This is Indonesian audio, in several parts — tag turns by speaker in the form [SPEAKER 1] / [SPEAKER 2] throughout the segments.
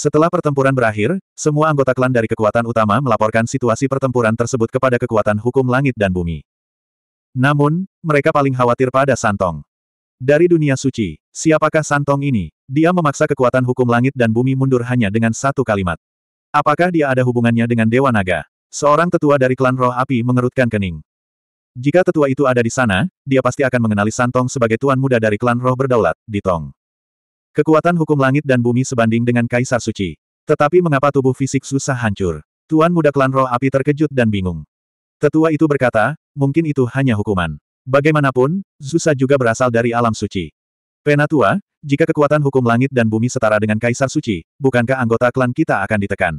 [SPEAKER 1] Setelah pertempuran berakhir, semua anggota klan dari kekuatan utama melaporkan situasi pertempuran tersebut kepada kekuatan hukum langit dan bumi. Namun, mereka paling khawatir pada Santong. Dari dunia suci, siapakah Santong ini? Dia memaksa kekuatan hukum langit dan bumi mundur hanya dengan satu kalimat. Apakah dia ada hubungannya dengan Dewa Naga? Seorang tetua dari klan roh api mengerutkan kening. Jika tetua itu ada di sana, dia pasti akan mengenali Santong sebagai tuan muda dari klan roh berdaulat, di Tong. Kekuatan hukum langit dan bumi sebanding dengan Kaisar Suci. Tetapi mengapa tubuh fisik susah hancur? Tuan muda klan roh api terkejut dan bingung. Tetua itu berkata, mungkin itu hanya hukuman. Bagaimanapun, susah juga berasal dari alam suci. Penatua, jika kekuatan hukum langit dan bumi setara dengan Kaisar Suci, bukankah anggota klan kita akan ditekan?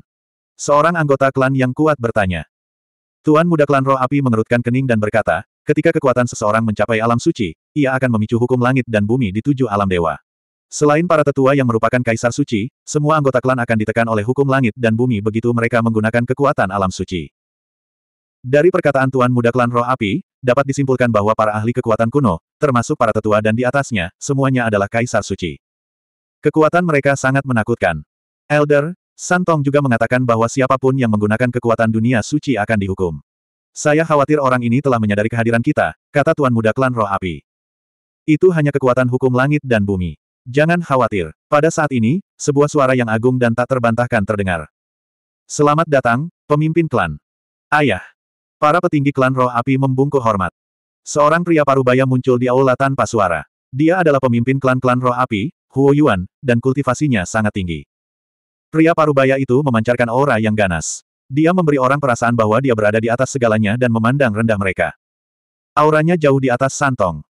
[SPEAKER 1] Seorang anggota klan yang kuat bertanya. Tuan muda klan roh api mengerutkan kening dan berkata, ketika kekuatan seseorang mencapai alam suci, ia akan memicu hukum langit dan bumi di tujuh alam dewa. Selain para tetua yang merupakan kaisar suci, semua anggota klan akan ditekan oleh hukum langit dan bumi begitu mereka menggunakan kekuatan alam suci. Dari perkataan Tuan Muda Klan Roh Api, dapat disimpulkan bahwa para ahli kekuatan kuno, termasuk para tetua dan di atasnya, semuanya adalah kaisar suci. Kekuatan mereka sangat menakutkan. Elder, Santong juga mengatakan bahwa siapapun yang menggunakan kekuatan dunia suci akan dihukum. Saya khawatir orang ini telah menyadari kehadiran kita, kata Tuan Muda Klan Roh Api. Itu hanya kekuatan hukum langit dan bumi. Jangan khawatir. Pada saat ini, sebuah suara yang agung dan tak terbantahkan terdengar. Selamat datang, pemimpin klan. Ayah. Para petinggi klan roh api membungkuk hormat. Seorang pria parubaya muncul di aula tanpa suara. Dia adalah pemimpin klan-klan roh api, Huo Yuan, dan kultivasinya sangat tinggi. Pria parubaya itu memancarkan aura yang ganas. Dia memberi orang perasaan bahwa dia berada di atas segalanya dan memandang rendah mereka. Auranya jauh di atas santong.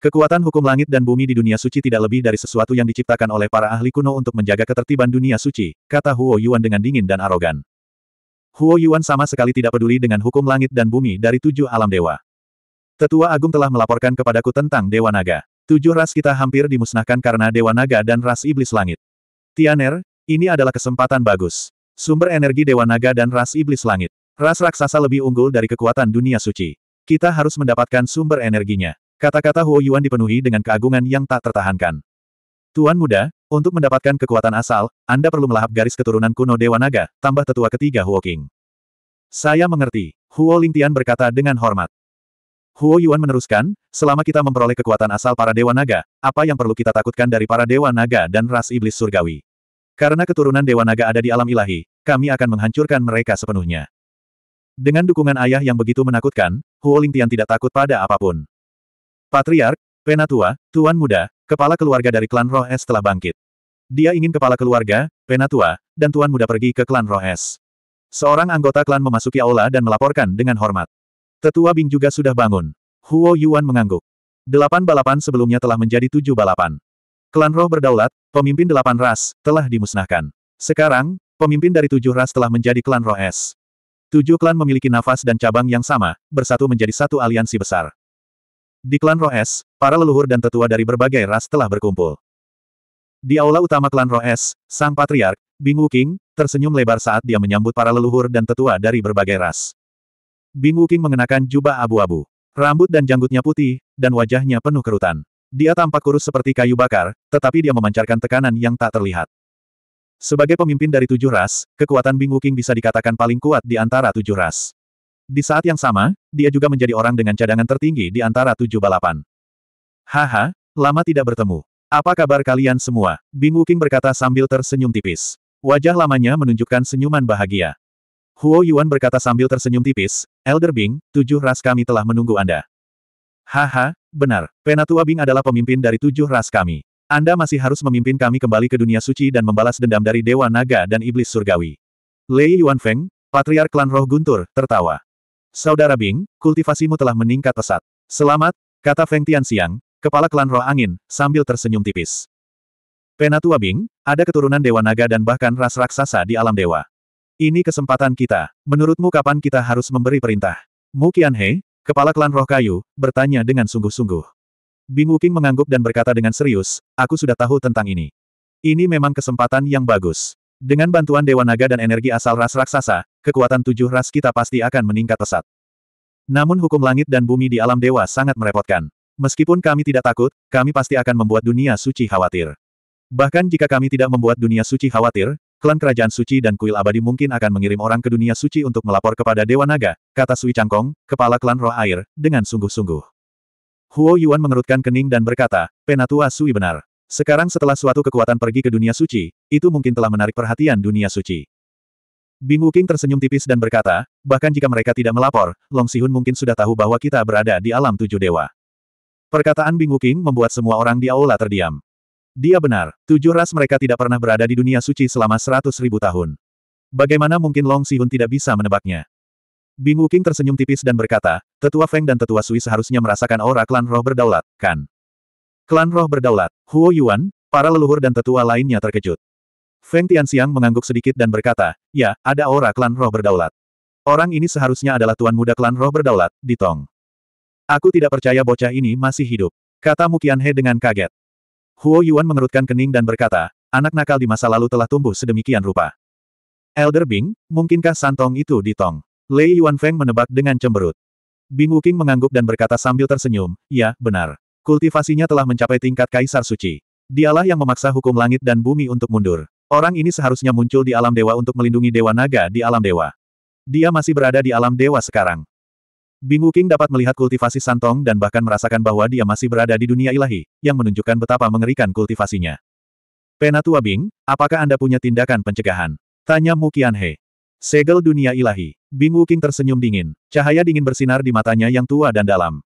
[SPEAKER 1] Kekuatan hukum langit dan bumi di dunia suci tidak lebih dari sesuatu yang diciptakan oleh para ahli kuno untuk menjaga ketertiban dunia suci, kata Huo Yuan dengan dingin dan arogan. Huo Yuan sama sekali tidak peduli dengan hukum langit dan bumi dari tujuh alam dewa. Tetua Agung telah melaporkan kepadaku tentang Dewa Naga. Tujuh ras kita hampir dimusnahkan karena Dewa Naga dan ras Iblis Langit. Tianer, ini adalah kesempatan bagus. Sumber energi Dewa Naga dan ras Iblis Langit. Ras raksasa lebih unggul dari kekuatan dunia suci. Kita harus mendapatkan sumber energinya. Kata-kata Huo Yuan dipenuhi dengan keagungan yang tak tertahankan. Tuan muda, untuk mendapatkan kekuatan asal, Anda perlu melahap garis keturunan kuno Dewa Naga, tambah tetua ketiga Huo King. Saya mengerti, Huo Lingtian berkata dengan hormat. Huo Yuan meneruskan, selama kita memperoleh kekuatan asal para Dewa Naga, apa yang perlu kita takutkan dari para Dewa Naga dan ras iblis surgawi? Karena keturunan Dewa Naga ada di alam ilahi, kami akan menghancurkan mereka sepenuhnya. Dengan dukungan ayah yang begitu menakutkan, Huo Lingtian tidak takut pada apapun. Patriark, Penatua, Tuan Muda, kepala keluarga dari klan Roh Es telah bangkit. Dia ingin kepala keluarga, Penatua, dan Tuan Muda pergi ke klan Roh Es. Seorang anggota klan memasuki aula dan melaporkan dengan hormat. Tetua Bing juga sudah bangun. Huo Yuan mengangguk. Delapan balapan sebelumnya telah menjadi tujuh balapan. Klan roh berdaulat, pemimpin delapan ras, telah dimusnahkan. Sekarang, pemimpin dari tujuh ras telah menjadi klan roh es. Tujuh klan memiliki nafas dan cabang yang sama, bersatu menjadi satu aliansi besar. Di klan Roes, para leluhur dan tetua dari berbagai ras telah berkumpul. Di aula utama klan Roes. Sang Patriark, Bing Wuking, tersenyum lebar saat dia menyambut para leluhur dan tetua dari berbagai ras. Bing Wuking mengenakan jubah abu-abu. Rambut dan janggutnya putih, dan wajahnya penuh kerutan. Dia tampak kurus seperti kayu bakar, tetapi dia memancarkan tekanan yang tak terlihat. Sebagai pemimpin dari tujuh ras, kekuatan Bing Wuking bisa dikatakan paling kuat di antara tujuh ras. Di saat yang sama, dia juga menjadi orang dengan cadangan tertinggi di antara tujuh balapan. Haha, lama tidak bertemu. Apa kabar kalian semua? Bing Wuking berkata sambil tersenyum tipis. Wajah lamanya menunjukkan senyuman bahagia. Huo Yuan berkata sambil tersenyum tipis, Elder Bing, tujuh ras kami telah menunggu Anda. Haha, benar, Penatua Bing adalah pemimpin dari tujuh ras kami. Anda masih harus memimpin kami kembali ke dunia suci dan membalas dendam dari Dewa Naga dan Iblis Surgawi. Lei Yuanfeng, Patriark Klan Roh Guntur, tertawa. Saudara Bing, kultivasimu telah meningkat pesat. Selamat, kata Feng Tian Siang, kepala klan roh angin, sambil tersenyum tipis. Penatua Bing, ada keturunan dewa naga dan bahkan ras raksasa di alam dewa. Ini kesempatan kita. Menurutmu kapan kita harus memberi perintah? Mu Qianhe, kepala klan roh kayu, bertanya dengan sungguh-sungguh. Bing Wuking mengangguk dan berkata dengan serius, aku sudah tahu tentang ini. Ini memang kesempatan yang bagus. Dengan bantuan Dewa Naga dan energi asal ras raksasa, kekuatan tujuh ras kita pasti akan meningkat pesat. Namun hukum langit dan bumi di alam dewa sangat merepotkan. Meskipun kami tidak takut, kami pasti akan membuat dunia suci khawatir. Bahkan jika kami tidak membuat dunia suci khawatir, klan kerajaan suci dan kuil abadi mungkin akan mengirim orang ke dunia suci untuk melapor kepada Dewa Naga, kata Sui Changkong, kepala klan roh air, dengan sungguh-sungguh. Huo Yuan mengerutkan kening dan berkata, Penatua Sui benar. Sekarang setelah suatu kekuatan pergi ke dunia suci, itu mungkin telah menarik perhatian dunia suci. Bing Wuking tersenyum tipis dan berkata, bahkan jika mereka tidak melapor, Long Sihun mungkin sudah tahu bahwa kita berada di alam tujuh dewa. Perkataan Bing Wuking membuat semua orang di aula terdiam. Dia benar, tujuh ras mereka tidak pernah berada di dunia suci selama seratus ribu tahun. Bagaimana mungkin Long Sihun tidak bisa menebaknya? Bing Wuking tersenyum tipis dan berkata, Tetua Feng dan Tetua Sui seharusnya merasakan aura klan roh berdaulat, kan? Klan roh berdaulat, Huo Yuan, para leluhur dan tetua lainnya terkejut. Feng Tianxiang mengangguk sedikit dan berkata, ya, ada aura klan roh berdaulat. Orang ini seharusnya adalah tuan muda klan roh berdaulat, Ditong. Aku tidak percaya bocah ini masih hidup. Kata Mukian He dengan kaget. Huo Yuan mengerutkan kening dan berkata, anak nakal di masa lalu telah tumbuh sedemikian rupa. Elder Bing, mungkinkah santong itu Ditong?" Tong? Lei Feng menebak dengan cemberut. Bing Wuking mengangguk dan berkata sambil tersenyum, ya, benar. Kultivasinya telah mencapai tingkat kaisar suci. Dialah yang memaksa hukum langit dan bumi untuk mundur. Orang ini seharusnya muncul di alam dewa untuk melindungi dewa naga di alam dewa. Dia masih berada di alam dewa sekarang. Bing Wuking dapat melihat kultivasi Santong dan bahkan merasakan bahwa dia masih berada di dunia ilahi, yang menunjukkan betapa mengerikan kultivasinya. Penatua Bing, apakah Anda punya tindakan pencegahan? Tanya Mu Qianhe. Segel dunia ilahi. Bing Wuking tersenyum dingin. Cahaya dingin bersinar di matanya yang tua dan dalam.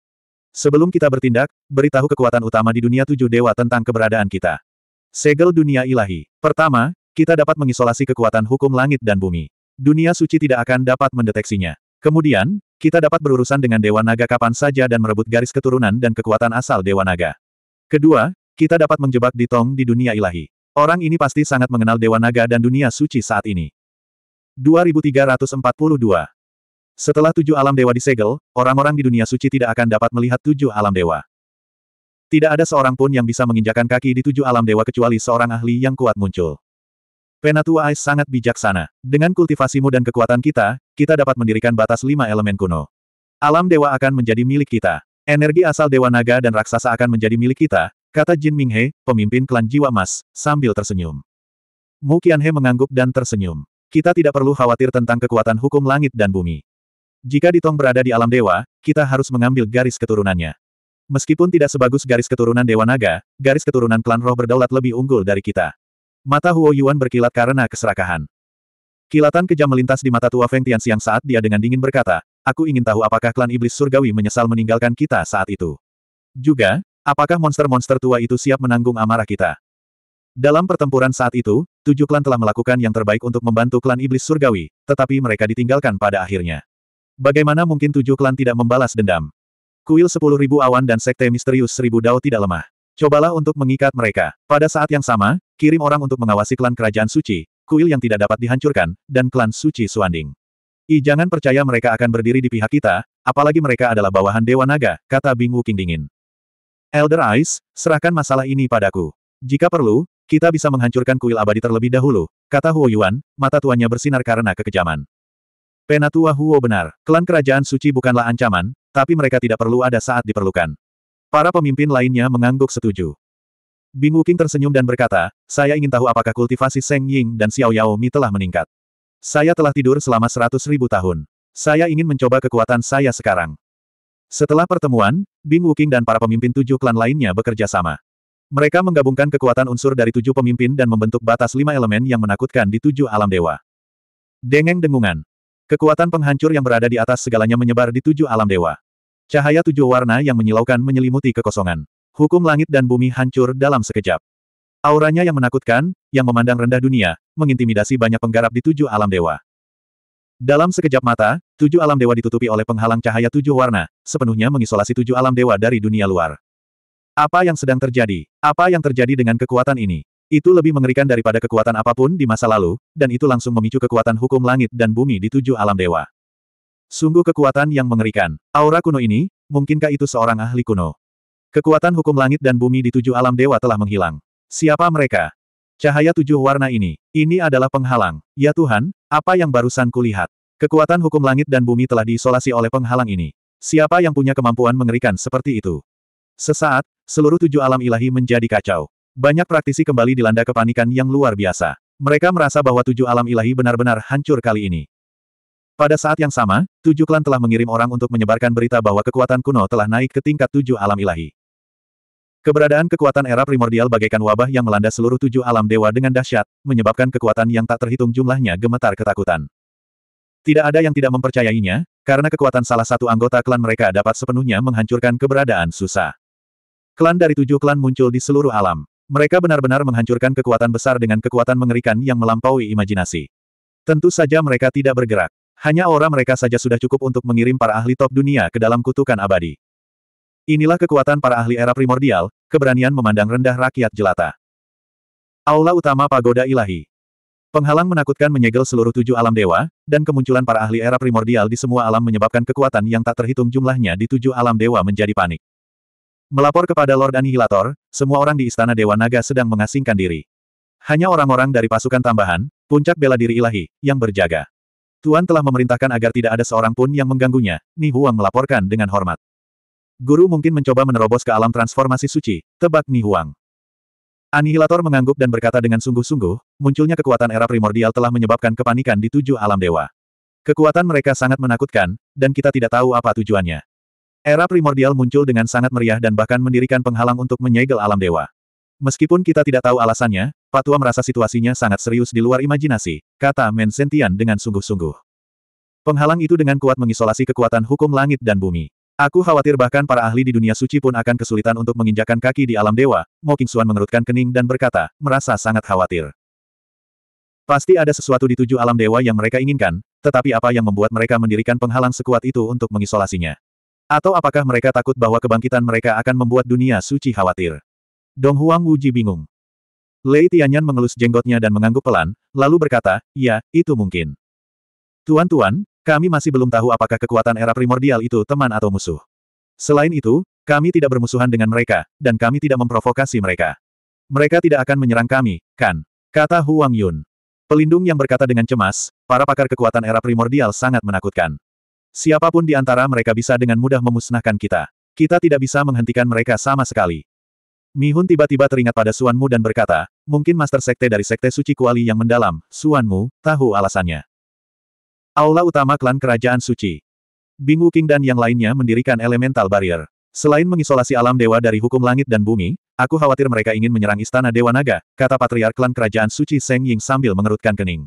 [SPEAKER 1] Sebelum kita bertindak, beritahu kekuatan utama di dunia tujuh dewa tentang keberadaan kita. Segel dunia ilahi. Pertama, kita dapat mengisolasi kekuatan hukum langit dan bumi. Dunia suci tidak akan dapat mendeteksinya. Kemudian, kita dapat berurusan dengan Dewa Naga kapan saja dan merebut garis keturunan dan kekuatan asal Dewa Naga. Kedua, kita dapat menjebak Ditong di dunia ilahi. Orang ini pasti sangat mengenal Dewa Naga dan dunia suci saat ini. 2342 setelah tujuh alam dewa disegel, orang-orang di dunia suci tidak akan dapat melihat tujuh alam dewa. Tidak ada seorang pun yang bisa menginjakan kaki di tujuh alam dewa kecuali seorang ahli yang kuat muncul. Penatua Ais sangat bijaksana. Dengan kultivasimu dan kekuatan kita, kita dapat mendirikan batas lima elemen kuno. Alam dewa akan menjadi milik kita. Energi asal dewa naga dan raksasa akan menjadi milik kita, kata Jin Minghe, pemimpin klan Jiwa Emas, sambil tersenyum. Mu Qianhe mengangguk dan tersenyum. Kita tidak perlu khawatir tentang kekuatan hukum langit dan bumi. Jika Ditong berada di alam dewa, kita harus mengambil garis keturunannya. Meskipun tidak sebagus garis keturunan Dewa Naga, garis keturunan klan roh berdaulat lebih unggul dari kita. Mata Huo Yuan berkilat karena keserakahan. Kilatan kejam melintas di mata tua Feng Tian siang saat dia dengan dingin berkata, Aku ingin tahu apakah klan iblis surgawi menyesal meninggalkan kita saat itu. Juga, apakah monster-monster tua itu siap menanggung amarah kita? Dalam pertempuran saat itu, tujuh klan telah melakukan yang terbaik untuk membantu klan iblis surgawi, tetapi mereka ditinggalkan pada akhirnya. Bagaimana mungkin tujuh klan tidak membalas dendam? Kuil sepuluh ribu awan dan sekte misterius seribu dao tidak lemah. Cobalah untuk mengikat mereka. Pada saat yang sama, kirim orang untuk mengawasi klan kerajaan suci, kuil yang tidak dapat dihancurkan, dan klan suci Suanding. I jangan percaya mereka akan berdiri di pihak kita, apalagi mereka adalah bawahan Dewa Naga, kata Bing Wuking dingin. Elder Ice, serahkan masalah ini padaku. Jika perlu, kita bisa menghancurkan kuil abadi terlebih dahulu, kata Huo Yuan, mata tuannya bersinar karena kekejaman. Penatua Huo benar, klan kerajaan suci bukanlah ancaman, tapi mereka tidak perlu ada saat diperlukan. Para pemimpin lainnya mengangguk setuju. Bing Wuking tersenyum dan berkata, saya ingin tahu apakah kultivasi Seng Ying dan Xiao Yao Mi telah meningkat. Saya telah tidur selama seratus ribu tahun. Saya ingin mencoba kekuatan saya sekarang. Setelah pertemuan, Bing Wuking dan para pemimpin tujuh klan lainnya bekerja sama. Mereka menggabungkan kekuatan unsur dari tujuh pemimpin dan membentuk batas lima elemen yang menakutkan di tujuh alam dewa. Dengeng dengungan. Kekuatan penghancur yang berada di atas segalanya menyebar di tujuh alam dewa. Cahaya tujuh warna yang menyilaukan menyelimuti kekosongan. Hukum langit dan bumi hancur dalam sekejap. Auranya yang menakutkan, yang memandang rendah dunia, mengintimidasi banyak penggarap di tujuh alam dewa. Dalam sekejap mata, tujuh alam dewa ditutupi oleh penghalang cahaya tujuh warna, sepenuhnya mengisolasi tujuh alam dewa dari dunia luar. Apa yang sedang terjadi? Apa yang terjadi dengan kekuatan ini? Itu lebih mengerikan daripada kekuatan apapun di masa lalu, dan itu langsung memicu kekuatan hukum langit dan bumi di tujuh alam dewa. Sungguh kekuatan yang mengerikan. Aura kuno ini, mungkinkah itu seorang ahli kuno? Kekuatan hukum langit dan bumi di tujuh alam dewa telah menghilang. Siapa mereka? Cahaya tujuh warna ini. Ini adalah penghalang. Ya Tuhan, apa yang barusan kulihat? Kekuatan hukum langit dan bumi telah diisolasi oleh penghalang ini. Siapa yang punya kemampuan mengerikan seperti itu? Sesaat, seluruh tujuh alam ilahi menjadi kacau. Banyak praktisi kembali dilanda kepanikan yang luar biasa. Mereka merasa bahwa tujuh alam ilahi benar-benar hancur kali ini. Pada saat yang sama, tujuh klan telah mengirim orang untuk menyebarkan berita bahwa kekuatan kuno telah naik ke tingkat tujuh alam ilahi. Keberadaan kekuatan era primordial bagaikan wabah yang melanda seluruh tujuh alam dewa dengan dahsyat, menyebabkan kekuatan yang tak terhitung jumlahnya gemetar ketakutan. Tidak ada yang tidak mempercayainya, karena kekuatan salah satu anggota klan mereka dapat sepenuhnya menghancurkan keberadaan susah. Klan dari tujuh klan muncul di seluruh alam. Mereka benar-benar menghancurkan kekuatan besar dengan kekuatan mengerikan yang melampaui imajinasi. Tentu saja mereka tidak bergerak. Hanya aura mereka saja sudah cukup untuk mengirim para ahli top dunia ke dalam kutukan abadi. Inilah kekuatan para ahli era primordial, keberanian memandang rendah rakyat jelata. Aula utama Pagoda Ilahi. Penghalang menakutkan menyegel seluruh tujuh alam dewa, dan kemunculan para ahli era primordial di semua alam menyebabkan kekuatan yang tak terhitung jumlahnya di tujuh alam dewa menjadi panik. Melapor kepada Lord Anihilator, semua orang di Istana Dewa Naga sedang mengasingkan diri. Hanya orang-orang dari pasukan tambahan, puncak bela diri ilahi, yang berjaga. Tuan telah memerintahkan agar tidak ada seorang pun yang mengganggunya, Ni Huang melaporkan dengan hormat. Guru mungkin mencoba menerobos ke alam transformasi suci, tebak Ni Huang. Anihilator mengangguk dan berkata dengan sungguh-sungguh, munculnya kekuatan era primordial telah menyebabkan kepanikan di tujuh alam dewa. Kekuatan mereka sangat menakutkan, dan kita tidak tahu apa tujuannya. Era primordial muncul dengan sangat meriah dan bahkan mendirikan penghalang untuk menyegel alam dewa. Meskipun kita tidak tahu alasannya, Patua merasa situasinya sangat serius di luar imajinasi, kata Men Sentian dengan sungguh-sungguh. Penghalang itu dengan kuat mengisolasi kekuatan hukum langit dan bumi. Aku khawatir bahkan para ahli di dunia suci pun akan kesulitan untuk menginjakan kaki di alam dewa, Mo Suan mengerutkan kening dan berkata, merasa sangat khawatir. Pasti ada sesuatu di tujuh alam dewa yang mereka inginkan, tetapi apa yang membuat mereka mendirikan penghalang sekuat itu untuk mengisolasinya? Atau apakah mereka takut bahwa kebangkitan mereka akan membuat dunia suci khawatir? Dong Huang Wuji bingung. Lei Tianyan mengelus jenggotnya dan mengangguk pelan, lalu berkata, ya, itu mungkin. Tuan-tuan, kami masih belum tahu apakah kekuatan era primordial itu teman atau musuh. Selain itu, kami tidak bermusuhan dengan mereka, dan kami tidak memprovokasi mereka. Mereka tidak akan menyerang kami, kan? Kata Huang Yun. Pelindung yang berkata dengan cemas, para pakar kekuatan era primordial sangat menakutkan. Siapapun di antara mereka bisa dengan mudah memusnahkan kita. Kita tidak bisa menghentikan mereka sama sekali. Mihun tiba-tiba teringat pada Suanmu dan berkata, mungkin Master Sekte dari Sekte Suci Kuali yang mendalam, Suanmu, tahu alasannya. Aula utama klan Kerajaan Suci. Bing Wuking dan yang lainnya mendirikan elemental barrier. Selain mengisolasi alam dewa dari hukum langit dan bumi, aku khawatir mereka ingin menyerang istana Dewa Naga, kata Patriark klan Kerajaan Suci Seng Ying sambil mengerutkan kening.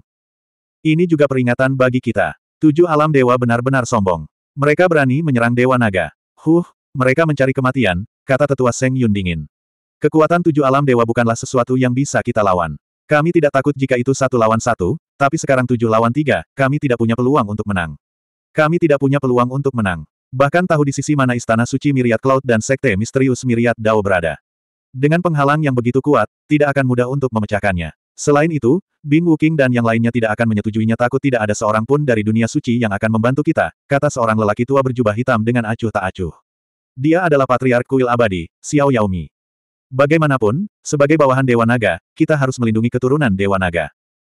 [SPEAKER 1] Ini juga peringatan bagi kita. Tujuh alam dewa benar-benar sombong. Mereka berani menyerang dewa naga. Huh, mereka mencari kematian, kata tetua Seng Yun dingin. Kekuatan tujuh alam dewa bukanlah sesuatu yang bisa kita lawan. Kami tidak takut jika itu satu lawan satu, tapi sekarang tujuh lawan tiga, kami tidak punya peluang untuk menang. Kami tidak punya peluang untuk menang. Bahkan tahu di sisi mana istana suci Miriat Cloud dan sekte misterius Miriat Dao berada. Dengan penghalang yang begitu kuat, tidak akan mudah untuk memecahkannya. Selain itu, Bing Wuking dan yang lainnya tidak akan menyetujuinya takut tidak ada seorang pun dari dunia suci yang akan membantu kita, kata seorang lelaki tua berjubah hitam dengan acuh tak acuh. Dia adalah patriark kuil abadi, Xiao Yaomi. Bagaimanapun, sebagai bawahan Dewa Naga, kita harus melindungi keturunan Dewa Naga.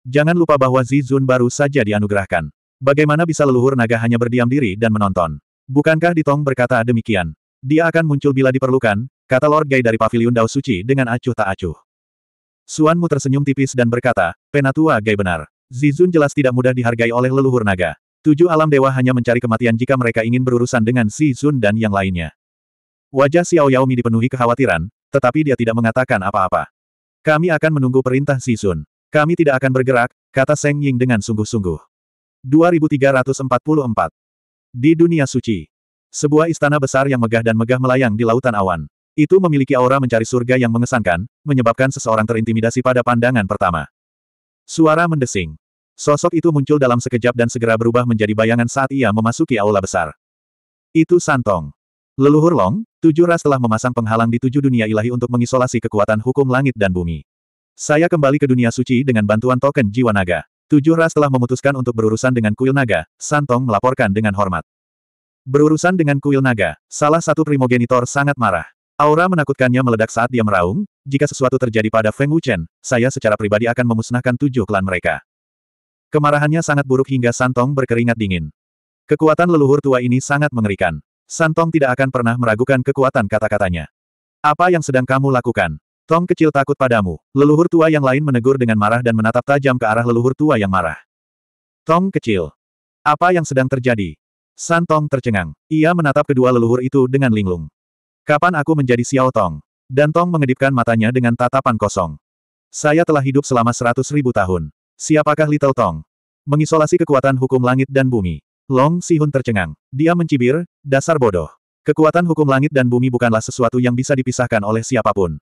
[SPEAKER 1] Jangan lupa bahwa Zizun baru saja dianugerahkan. Bagaimana bisa leluhur naga hanya berdiam diri dan menonton? Bukankah Ditong berkata demikian? Dia akan muncul bila diperlukan, kata Lord Gai dari Paviliun Dao Suci dengan acuh tak acuh. Suanmu tersenyum tipis dan berkata, Penatua Gai benar. Zizun jelas tidak mudah dihargai oleh leluhur naga. Tujuh alam dewa hanya mencari kematian jika mereka ingin berurusan dengan Zizun dan yang lainnya. Wajah Xiao Yaomi dipenuhi kekhawatiran, tetapi dia tidak mengatakan apa-apa. Kami akan menunggu perintah Zizun. Kami tidak akan bergerak, kata Seng Ying dengan sungguh-sungguh. 2344 Di Dunia Suci Sebuah istana besar yang megah dan megah melayang di lautan awan. Itu memiliki aura mencari surga yang mengesankan, menyebabkan seseorang terintimidasi pada pandangan pertama. Suara mendesing. Sosok itu muncul dalam sekejap dan segera berubah menjadi bayangan saat ia memasuki aula besar. Itu Santong. Leluhur Long, tujuh ras telah memasang penghalang di tujuh dunia ilahi untuk mengisolasi kekuatan hukum langit dan bumi. Saya kembali ke dunia suci dengan bantuan token jiwa naga. Tujuh ras telah memutuskan untuk berurusan dengan kuil naga, Santong melaporkan dengan hormat. Berurusan dengan kuil naga, salah satu primogenitor sangat marah. Aura menakutkannya meledak saat dia meraung, jika sesuatu terjadi pada Feng Wuchen, saya secara pribadi akan memusnahkan tujuh klan mereka. Kemarahannya sangat buruk hingga Santong berkeringat dingin. Kekuatan leluhur tua ini sangat mengerikan. Santong tidak akan pernah meragukan kekuatan kata-katanya. Apa yang sedang kamu lakukan? Tong kecil takut padamu. Leluhur tua yang lain menegur dengan marah dan menatap tajam ke arah leluhur tua yang marah. Tong kecil. Apa yang sedang terjadi? Santong tercengang. Ia menatap kedua leluhur itu dengan linglung. Kapan aku menjadi Xiao Tong? Dan Tong mengedipkan matanya dengan tatapan kosong. Saya telah hidup selama seratus ribu tahun. Siapakah Little Tong? Mengisolasi kekuatan hukum langit dan bumi. Long Sihun tercengang. Dia mencibir, dasar bodoh. Kekuatan hukum langit dan bumi bukanlah sesuatu yang bisa dipisahkan oleh siapapun.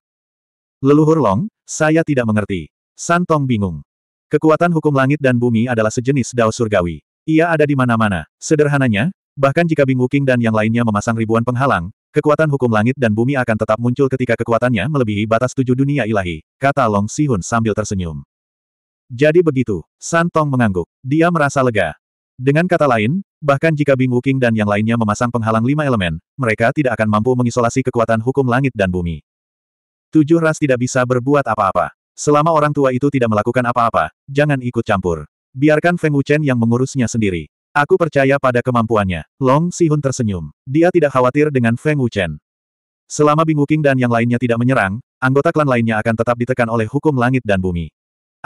[SPEAKER 1] Leluhur Long, saya tidak mengerti. San Tong bingung. Kekuatan hukum langit dan bumi adalah sejenis dao surgawi. Ia ada di mana-mana. Sederhananya, bahkan jika Bing Wuking dan yang lainnya memasang ribuan penghalang, Kekuatan hukum langit dan bumi akan tetap muncul ketika kekuatannya melebihi batas tujuh dunia ilahi, kata Long Sihun sambil tersenyum. Jadi begitu, Santong mengangguk. Dia merasa lega. Dengan kata lain, bahkan jika Bing Wuking dan yang lainnya memasang penghalang lima elemen, mereka tidak akan mampu mengisolasi kekuatan hukum langit dan bumi. Tujuh ras tidak bisa berbuat apa-apa. Selama orang tua itu tidak melakukan apa-apa, jangan ikut campur. Biarkan Feng Wuchen yang mengurusnya sendiri. Aku percaya pada kemampuannya. Long Sihun tersenyum. Dia tidak khawatir dengan Feng Wuchen. Selama Bing Wuking dan yang lainnya tidak menyerang, anggota klan lainnya akan tetap ditekan oleh hukum langit dan bumi.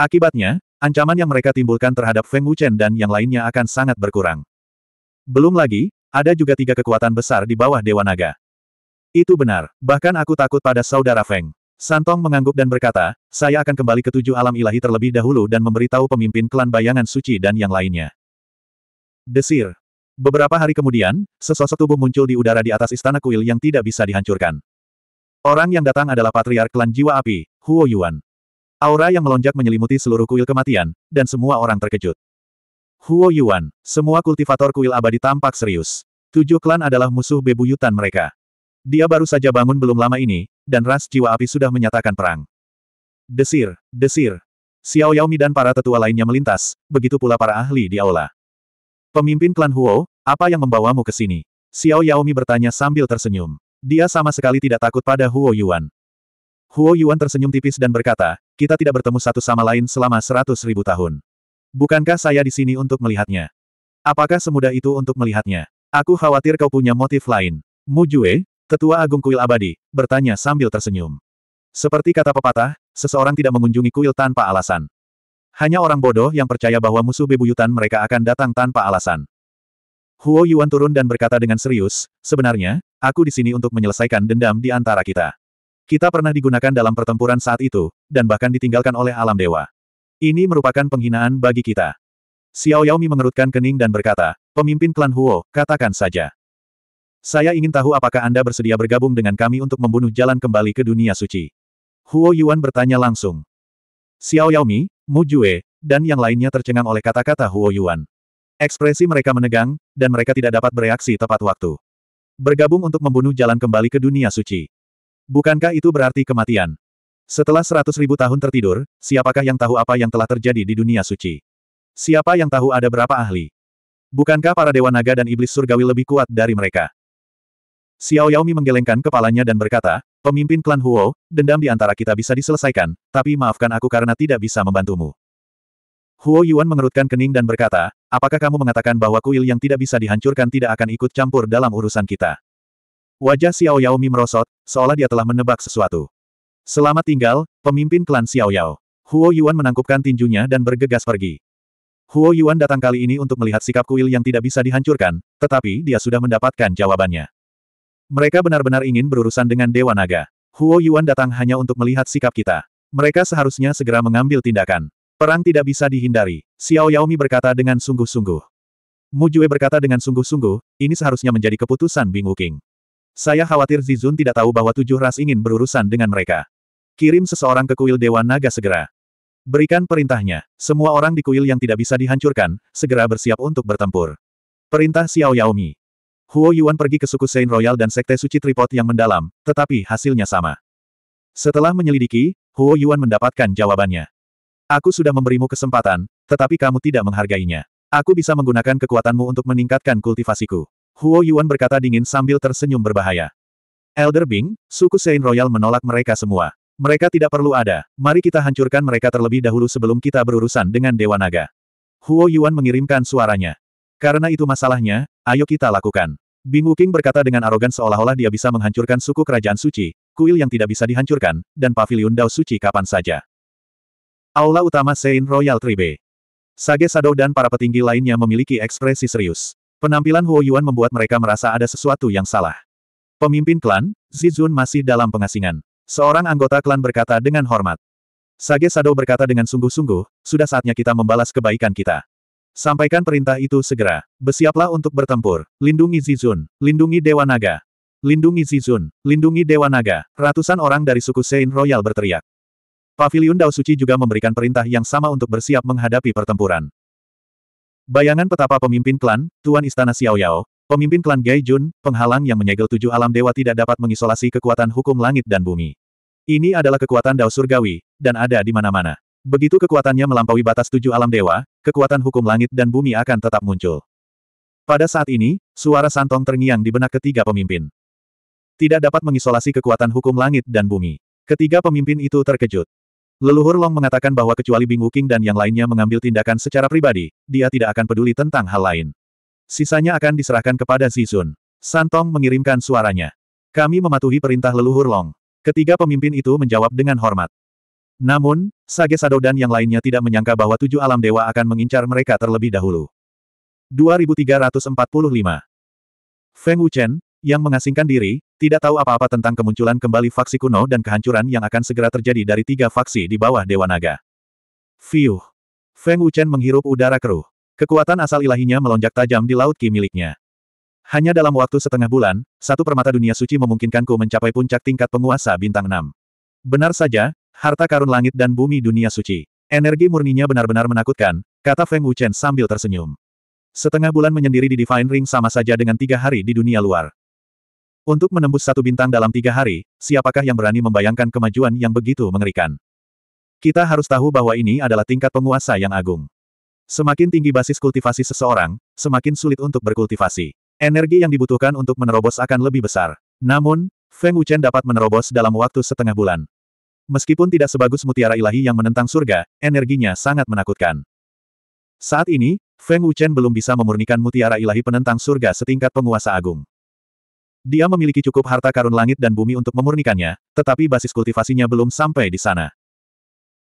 [SPEAKER 1] Akibatnya, ancaman yang mereka timbulkan terhadap Feng Wuchen dan yang lainnya akan sangat berkurang. Belum lagi, ada juga tiga kekuatan besar di bawah Dewa Naga. Itu benar, bahkan aku takut pada saudara Feng. Santong mengangguk dan berkata, saya akan kembali ke tujuh alam ilahi terlebih dahulu dan memberitahu pemimpin klan bayangan suci dan yang lainnya. Desir. Beberapa hari kemudian, sesosok tubuh muncul di udara di atas istana kuil yang tidak bisa dihancurkan. Orang yang datang adalah patriark klan jiwa api, Huo Yuan. Aura yang melonjak menyelimuti seluruh kuil kematian, dan semua orang terkejut. Huo Yuan, semua kultivator kuil abadi tampak serius. Tujuh klan adalah musuh bebuyutan mereka. Dia baru saja bangun belum lama ini, dan ras jiwa api sudah menyatakan perang. Desir, desir. Xiao Yao Mi dan para tetua lainnya melintas, begitu pula para ahli di aula. Pemimpin klan Huo, apa yang membawamu ke sini? Xiao Yaomi bertanya sambil tersenyum. Dia sama sekali tidak takut pada Huo Yuan. Huo Yuan tersenyum tipis dan berkata, kita tidak bertemu satu sama lain selama seratus ribu tahun. Bukankah saya di sini untuk melihatnya? Apakah semudah itu untuk melihatnya? Aku khawatir kau punya motif lain. Mu Jue, tetua agung kuil abadi, bertanya sambil tersenyum. Seperti kata pepatah, seseorang tidak mengunjungi kuil tanpa alasan. Hanya orang bodoh yang percaya bahwa musuh bebuyutan mereka akan datang tanpa alasan. Huo Yuan turun dan berkata dengan serius, sebenarnya, aku di sini untuk menyelesaikan dendam di antara kita. Kita pernah digunakan dalam pertempuran saat itu, dan bahkan ditinggalkan oleh alam dewa. Ini merupakan penghinaan bagi kita. Xiao Yaomi mengerutkan kening dan berkata, pemimpin klan Huo, katakan saja. Saya ingin tahu apakah Anda bersedia bergabung dengan kami untuk membunuh jalan kembali ke dunia suci. Huo Yuan bertanya langsung. Xiao Yaomi, Mu Jue, dan yang lainnya tercengang oleh kata-kata Huo Yuan. Ekspresi mereka menegang, dan mereka tidak dapat bereaksi tepat waktu. Bergabung untuk membunuh jalan kembali ke dunia suci. Bukankah itu berarti kematian? Setelah seratus ribu tahun tertidur, siapakah yang tahu apa yang telah terjadi di dunia suci? Siapa yang tahu ada berapa ahli? Bukankah para dewa naga dan iblis surgawi lebih kuat dari mereka? Xiao Yaomi menggelengkan kepalanya dan berkata, pemimpin klan Huo, dendam di antara kita bisa diselesaikan, tapi maafkan aku karena tidak bisa membantumu. Huo Yuan mengerutkan kening dan berkata, apakah kamu mengatakan bahwa kuil yang tidak bisa dihancurkan tidak akan ikut campur dalam urusan kita? Wajah Xiao Yaomi merosot, seolah dia telah menebak sesuatu. Selamat tinggal, pemimpin klan Xiao Yao. Huo Yuan menangkupkan tinjunya dan bergegas pergi. Huo Yuan datang kali ini untuk melihat sikap kuil yang tidak bisa dihancurkan, tetapi dia sudah mendapatkan jawabannya. Mereka benar-benar ingin berurusan dengan Dewa Naga. Huo Yuan datang hanya untuk melihat sikap kita. Mereka seharusnya segera mengambil tindakan. Perang tidak bisa dihindari, Xiao Yaomi berkata dengan sungguh-sungguh. Mu Jue berkata dengan sungguh-sungguh, ini seharusnya menjadi keputusan Bing Wuking. Saya khawatir Zizun tidak tahu bahwa tujuh ras ingin berurusan dengan mereka. Kirim seseorang ke kuil Dewa Naga segera. Berikan perintahnya, semua orang di kuil yang tidak bisa dihancurkan, segera bersiap untuk bertempur. Perintah Xiao Yaomi. Huo Yuan pergi ke suku Saint Royal dan Sekte Suci Tripod yang mendalam, tetapi hasilnya sama. Setelah menyelidiki, Huo Yuan mendapatkan jawabannya. Aku sudah memberimu kesempatan, tetapi kamu tidak menghargainya. Aku bisa menggunakan kekuatanmu untuk meningkatkan kultivasiku. Huo Yuan berkata dingin sambil tersenyum berbahaya. Elder Bing, suku Saint Royal menolak mereka semua. Mereka tidak perlu ada, mari kita hancurkan mereka terlebih dahulu sebelum kita berurusan dengan Dewa Naga. Huo Yuan mengirimkan suaranya. Karena itu masalahnya, ayo kita lakukan. Bing Wuking berkata dengan arogan seolah-olah dia bisa menghancurkan suku kerajaan suci, kuil yang tidak bisa dihancurkan, dan pavilion dao suci kapan saja. Aula utama Sein Royal Tribe. Sage Sado dan para petinggi lainnya memiliki ekspresi serius. Penampilan Huo Yuan membuat mereka merasa ada sesuatu yang salah. Pemimpin klan, Zizun masih dalam pengasingan. Seorang anggota klan berkata dengan hormat. Sage Sado berkata dengan sungguh-sungguh, sudah saatnya kita membalas kebaikan kita. Sampaikan perintah itu segera. Bersiaplah untuk bertempur. Lindungi Zizun. Lindungi Dewa Naga. Lindungi Zizun. Lindungi Dewa Naga. Ratusan orang dari suku Sein Royal berteriak. Pavilion Dao Suci juga memberikan perintah yang sama untuk bersiap menghadapi pertempuran. Bayangan petapa pemimpin klan, Tuan Istana Xiao Yao, pemimpin klan Gai Jun, penghalang yang menyegel tujuh alam dewa tidak dapat mengisolasi kekuatan hukum langit dan bumi. Ini adalah kekuatan Dao Surgawi, dan ada di mana-mana. Begitu kekuatannya melampaui batas tujuh alam dewa, kekuatan hukum langit dan bumi akan tetap muncul. Pada saat ini, suara santong terngiang di benak ketiga pemimpin. Tidak dapat mengisolasi kekuatan hukum langit dan bumi. Ketiga pemimpin itu terkejut. Leluhur Long mengatakan bahwa kecuali Bing Wuking dan yang lainnya mengambil tindakan secara pribadi, dia tidak akan peduli tentang hal lain. Sisanya akan diserahkan kepada Zizun. Santong mengirimkan suaranya. Kami mematuhi perintah leluhur Long. Ketiga pemimpin itu menjawab dengan hormat. Namun, Sage Sado dan yang lainnya tidak menyangka bahwa tujuh alam dewa akan mengincar mereka terlebih dahulu. 2345 Feng Wuchen, yang mengasingkan diri, tidak tahu apa-apa tentang kemunculan kembali faksi kuno dan kehancuran yang akan segera terjadi dari tiga faksi di bawah Dewa Naga. Fiuh! Feng Wuchen menghirup udara keruh. Kekuatan asal ilahinya melonjak tajam di laut ki miliknya. Hanya dalam waktu setengah bulan, satu permata dunia suci memungkinkanku mencapai puncak tingkat penguasa bintang 6. Benar saja, harta karun langit dan bumi dunia suci. Energi murninya benar-benar menakutkan, kata Feng Wuchen sambil tersenyum. Setengah bulan menyendiri di Divine Ring sama saja dengan tiga hari di dunia luar. Untuk menembus satu bintang dalam tiga hari, siapakah yang berani membayangkan kemajuan yang begitu mengerikan? Kita harus tahu bahwa ini adalah tingkat penguasa yang agung. Semakin tinggi basis kultivasi seseorang, semakin sulit untuk berkultivasi. Energi yang dibutuhkan untuk menerobos akan lebih besar. Namun, Feng Wuchen dapat menerobos dalam waktu setengah bulan. Meskipun tidak sebagus mutiara ilahi yang menentang surga, energinya sangat menakutkan. Saat ini, Feng Wuchen belum bisa memurnikan mutiara ilahi penentang surga setingkat penguasa agung. Dia memiliki cukup harta karun langit dan bumi untuk memurnikannya, tetapi basis kultivasinya belum sampai di sana.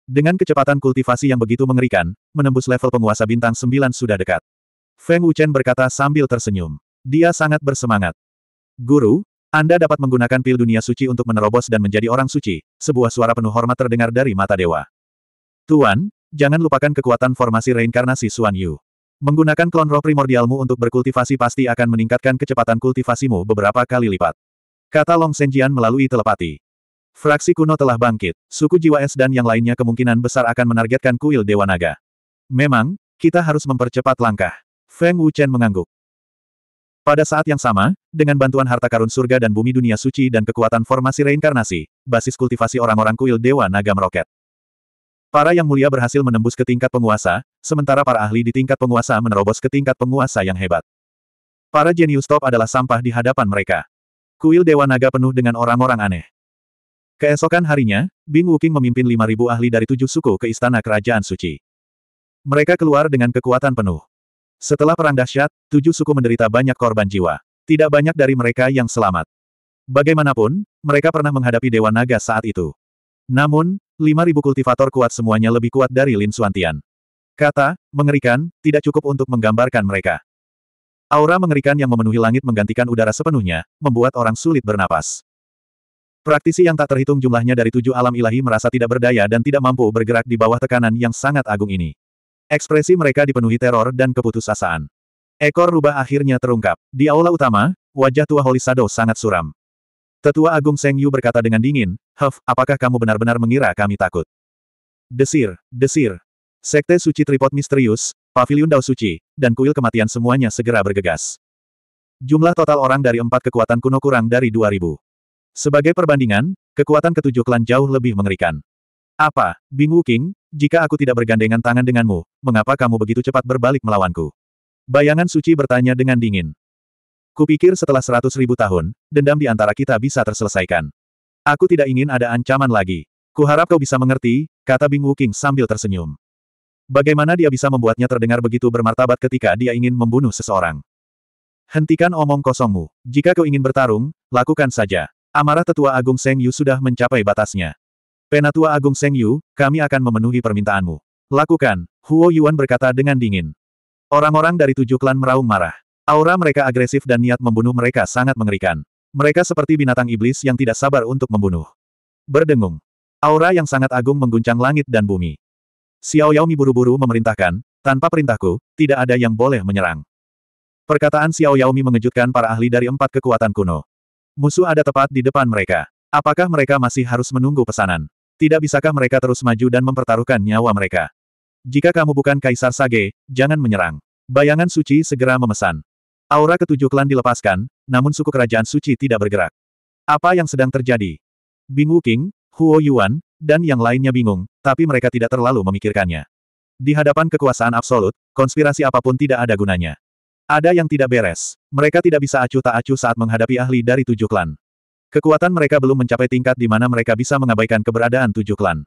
[SPEAKER 1] Dengan kecepatan kultivasi yang begitu mengerikan, menembus level penguasa bintang 9 sudah dekat. Feng Wuchen berkata sambil tersenyum. Dia sangat bersemangat. Guru, anda dapat menggunakan pil dunia suci untuk menerobos dan menjadi orang suci, sebuah suara penuh hormat terdengar dari mata dewa. Tuan, jangan lupakan kekuatan formasi reinkarnasi Suan Yu. Menggunakan klon roh primordialmu untuk berkultivasi pasti akan meningkatkan kecepatan kultivasimu beberapa kali lipat. Kata Long Senjian melalui telepati. Fraksi kuno telah bangkit, suku jiwa es dan yang lainnya kemungkinan besar akan menargetkan kuil Dewa Naga. Memang, kita harus mempercepat langkah. Feng Wuchen mengangguk. Pada saat yang sama, dengan bantuan harta karun surga dan bumi dunia suci dan kekuatan formasi reinkarnasi, basis kultivasi orang-orang kuil Dewa Naga meroket. Para yang mulia berhasil menembus ke tingkat penguasa, sementara para ahli di tingkat penguasa menerobos ke tingkat penguasa yang hebat. Para jenius top adalah sampah di hadapan mereka. Kuil Dewa Naga penuh dengan orang-orang aneh. Keesokan harinya, Bing Wuking memimpin 5.000 ahli dari tujuh suku ke Istana Kerajaan Suci. Mereka keluar dengan kekuatan penuh. Setelah perang dahsyat, tujuh suku menderita banyak korban jiwa. Tidak banyak dari mereka yang selamat. Bagaimanapun, mereka pernah menghadapi Dewa Naga saat itu. Namun, lima ribu kultivator kuat semuanya lebih kuat dari Lin Suantian. Kata, mengerikan, tidak cukup untuk menggambarkan mereka. Aura mengerikan yang memenuhi langit menggantikan udara sepenuhnya, membuat orang sulit bernapas. Praktisi yang tak terhitung jumlahnya dari tujuh alam ilahi merasa tidak berdaya dan tidak mampu bergerak di bawah tekanan yang sangat agung ini. Ekspresi mereka dipenuhi teror dan keputusasaan. Ekor rubah akhirnya terungkap. Di aula utama, wajah tua Holy Holisado sangat suram. Tetua Agung Seng Yu berkata dengan dingin, Huff, apakah kamu benar-benar mengira kami takut? Desir, desir. Sekte suci tripod misterius, pavilion dao suci, dan kuil kematian semuanya segera bergegas. Jumlah total orang dari empat kekuatan kuno kurang dari dua ribu. Sebagai perbandingan, kekuatan ketujuh klan jauh lebih mengerikan. Apa, Bing King? jika aku tidak bergandengan tangan denganmu, mengapa kamu begitu cepat berbalik melawanku? Bayangan suci bertanya dengan dingin. Kupikir setelah seratus ribu tahun, dendam di antara kita bisa terselesaikan. Aku tidak ingin ada ancaman lagi. Kuharap kau bisa mengerti, kata Bing Wuking sambil tersenyum. Bagaimana dia bisa membuatnya terdengar begitu bermartabat ketika dia ingin membunuh seseorang? Hentikan omong kosongmu. Jika kau ingin bertarung, lakukan saja. Amarah tetua agung Seng Yu sudah mencapai batasnya. Penatua Agung Seng Yu, kami akan memenuhi permintaanmu. Lakukan, Huo Yuan berkata dengan dingin. Orang-orang dari tujuh klan meraung marah. Aura mereka agresif dan niat membunuh mereka sangat mengerikan. Mereka seperti binatang iblis yang tidak sabar untuk membunuh. Berdengung. Aura yang sangat agung mengguncang langit dan bumi. Xiao Yao Mi buru-buru memerintahkan, tanpa perintahku, tidak ada yang boleh menyerang. Perkataan Xiao Yao Mi mengejutkan para ahli dari empat kekuatan kuno. Musuh ada tepat di depan mereka. Apakah mereka masih harus menunggu pesanan? Tidak bisakah mereka terus maju dan mempertaruhkan nyawa mereka? Jika kamu bukan Kaisar Sage, jangan menyerang. Bayangan suci segera memesan. Aura ketujuh klan dilepaskan, namun suku kerajaan suci tidak bergerak. Apa yang sedang terjadi? Bing King, Huo Yuan, dan yang lainnya bingung, tapi mereka tidak terlalu memikirkannya. Di hadapan kekuasaan absolut, konspirasi apapun tidak ada gunanya. Ada yang tidak beres. Mereka tidak bisa acuh tak acuh saat menghadapi ahli dari tujuh klan. Kekuatan mereka belum mencapai tingkat di mana mereka bisa mengabaikan keberadaan tujuh klan.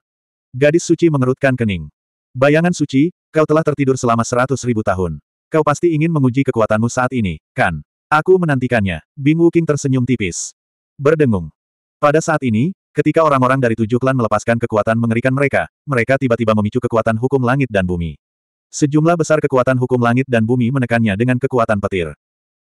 [SPEAKER 1] Gadis suci mengerutkan kening. Bayangan suci, kau telah tertidur selama seratus ribu tahun. Kau pasti ingin menguji kekuatanmu saat ini, kan? Aku menantikannya. Bing Wuking tersenyum tipis. Berdengung. Pada saat ini, ketika orang-orang dari tujuh klan melepaskan kekuatan mengerikan mereka, mereka tiba-tiba memicu kekuatan hukum langit dan bumi. Sejumlah besar kekuatan hukum langit dan bumi menekannya dengan kekuatan petir.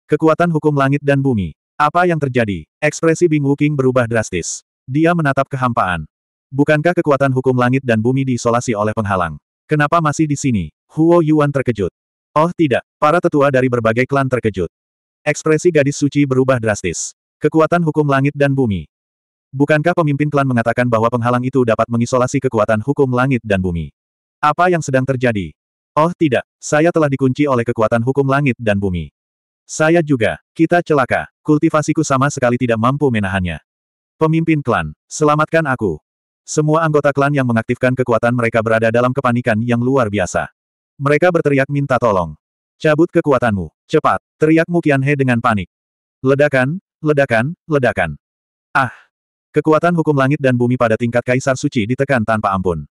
[SPEAKER 1] Kekuatan hukum langit dan bumi. Apa yang terjadi? Ekspresi Bing Wuking berubah drastis. Dia menatap kehampaan. Bukankah kekuatan hukum langit dan bumi diisolasi oleh penghalang? Kenapa masih di sini? Huo Yuan terkejut. Oh tidak, para tetua dari berbagai klan terkejut. Ekspresi gadis suci berubah drastis. Kekuatan hukum langit dan bumi. Bukankah pemimpin klan mengatakan bahwa penghalang itu dapat mengisolasi kekuatan hukum langit dan bumi? Apa yang sedang terjadi? Oh tidak, saya telah dikunci oleh kekuatan hukum langit dan bumi. Saya juga, kita celaka, kultivasiku sama sekali tidak mampu menahannya. Pemimpin klan, selamatkan aku. Semua anggota klan yang mengaktifkan kekuatan mereka berada dalam kepanikan yang luar biasa. Mereka berteriak minta tolong. Cabut kekuatanmu, cepat, teriak Mukian He dengan panik. Ledakan, ledakan, ledakan. Ah! Kekuatan hukum langit dan bumi pada tingkat Kaisar Suci ditekan tanpa ampun.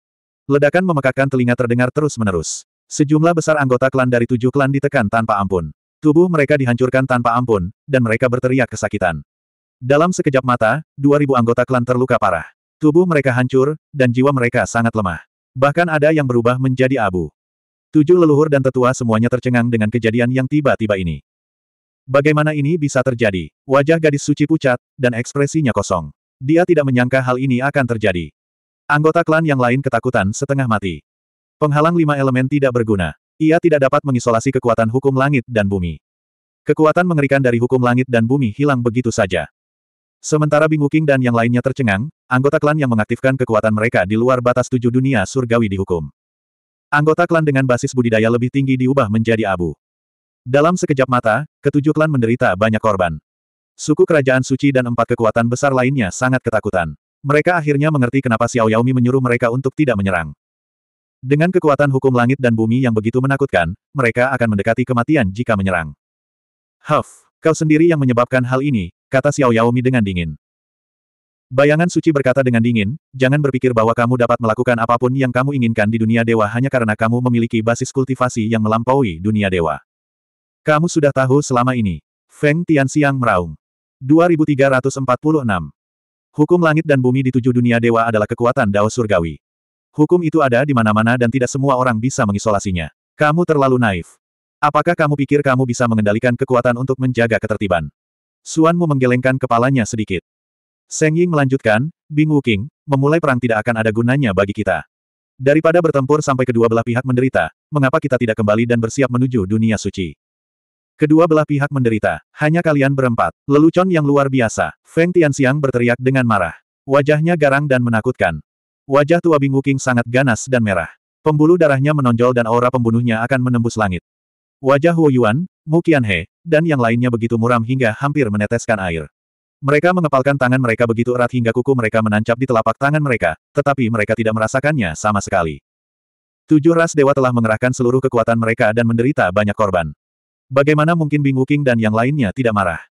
[SPEAKER 1] Ledakan memekakkan telinga terdengar terus-menerus. Sejumlah besar anggota klan dari tujuh klan ditekan tanpa ampun. Tubuh mereka dihancurkan tanpa ampun, dan mereka berteriak kesakitan. Dalam sekejap mata, 2000 anggota klan terluka parah. Tubuh mereka hancur, dan jiwa mereka sangat lemah. Bahkan ada yang berubah menjadi abu. Tujuh leluhur dan tetua semuanya tercengang dengan kejadian yang tiba-tiba ini. Bagaimana ini bisa terjadi? Wajah gadis suci pucat, dan ekspresinya kosong. Dia tidak menyangka hal ini akan terjadi. Anggota klan yang lain ketakutan setengah mati. Penghalang lima elemen tidak berguna. Ia tidak dapat mengisolasi kekuatan hukum langit dan bumi. Kekuatan mengerikan dari hukum langit dan bumi hilang begitu saja. Sementara Binguking Wuking dan yang lainnya tercengang, anggota klan yang mengaktifkan kekuatan mereka di luar batas tujuh dunia surgawi dihukum. Anggota klan dengan basis budidaya lebih tinggi diubah menjadi abu. Dalam sekejap mata, ketujuh klan menderita banyak korban. Suku Kerajaan Suci dan empat kekuatan besar lainnya sangat ketakutan. Mereka akhirnya mengerti kenapa Xiao Yaomi menyuruh mereka untuk tidak menyerang. Dengan kekuatan hukum langit dan bumi yang begitu menakutkan, mereka akan mendekati kematian jika menyerang. Huff, kau sendiri yang menyebabkan hal ini, kata Xiao Yaomi dengan dingin. Bayangan suci berkata dengan dingin, jangan berpikir bahwa kamu dapat melakukan apapun yang kamu inginkan di dunia dewa hanya karena kamu memiliki basis kultivasi yang melampaui dunia dewa. Kamu sudah tahu selama ini. Feng Tianxiang meraung. 2346. Hukum langit dan bumi di tujuh dunia dewa adalah kekuatan Dao Surgawi. Hukum itu ada di mana-mana dan tidak semua orang bisa mengisolasinya. Kamu terlalu naif. Apakah kamu pikir kamu bisa mengendalikan kekuatan untuk menjaga ketertiban? Suanmu menggelengkan kepalanya sedikit. Seng Ying melanjutkan, Bing Wuking, memulai perang tidak akan ada gunanya bagi kita. Daripada bertempur sampai kedua belah pihak menderita, mengapa kita tidak kembali dan bersiap menuju dunia suci? Kedua belah pihak menderita, hanya kalian berempat, lelucon yang luar biasa, Feng Tianxiang berteriak dengan marah. Wajahnya garang dan menakutkan, Wajah tua Bing Wuking sangat ganas dan merah. Pembuluh darahnya menonjol dan aura pembunuhnya akan menembus langit. Wajah Wu Yuan, Mu He, dan yang lainnya begitu muram hingga hampir meneteskan air. Mereka mengepalkan tangan mereka begitu erat hingga kuku mereka menancap di telapak tangan mereka, tetapi mereka tidak merasakannya sama sekali. Tujuh ras dewa telah mengerahkan seluruh kekuatan mereka dan menderita banyak korban. Bagaimana mungkin Bing Wuking dan yang lainnya tidak marah?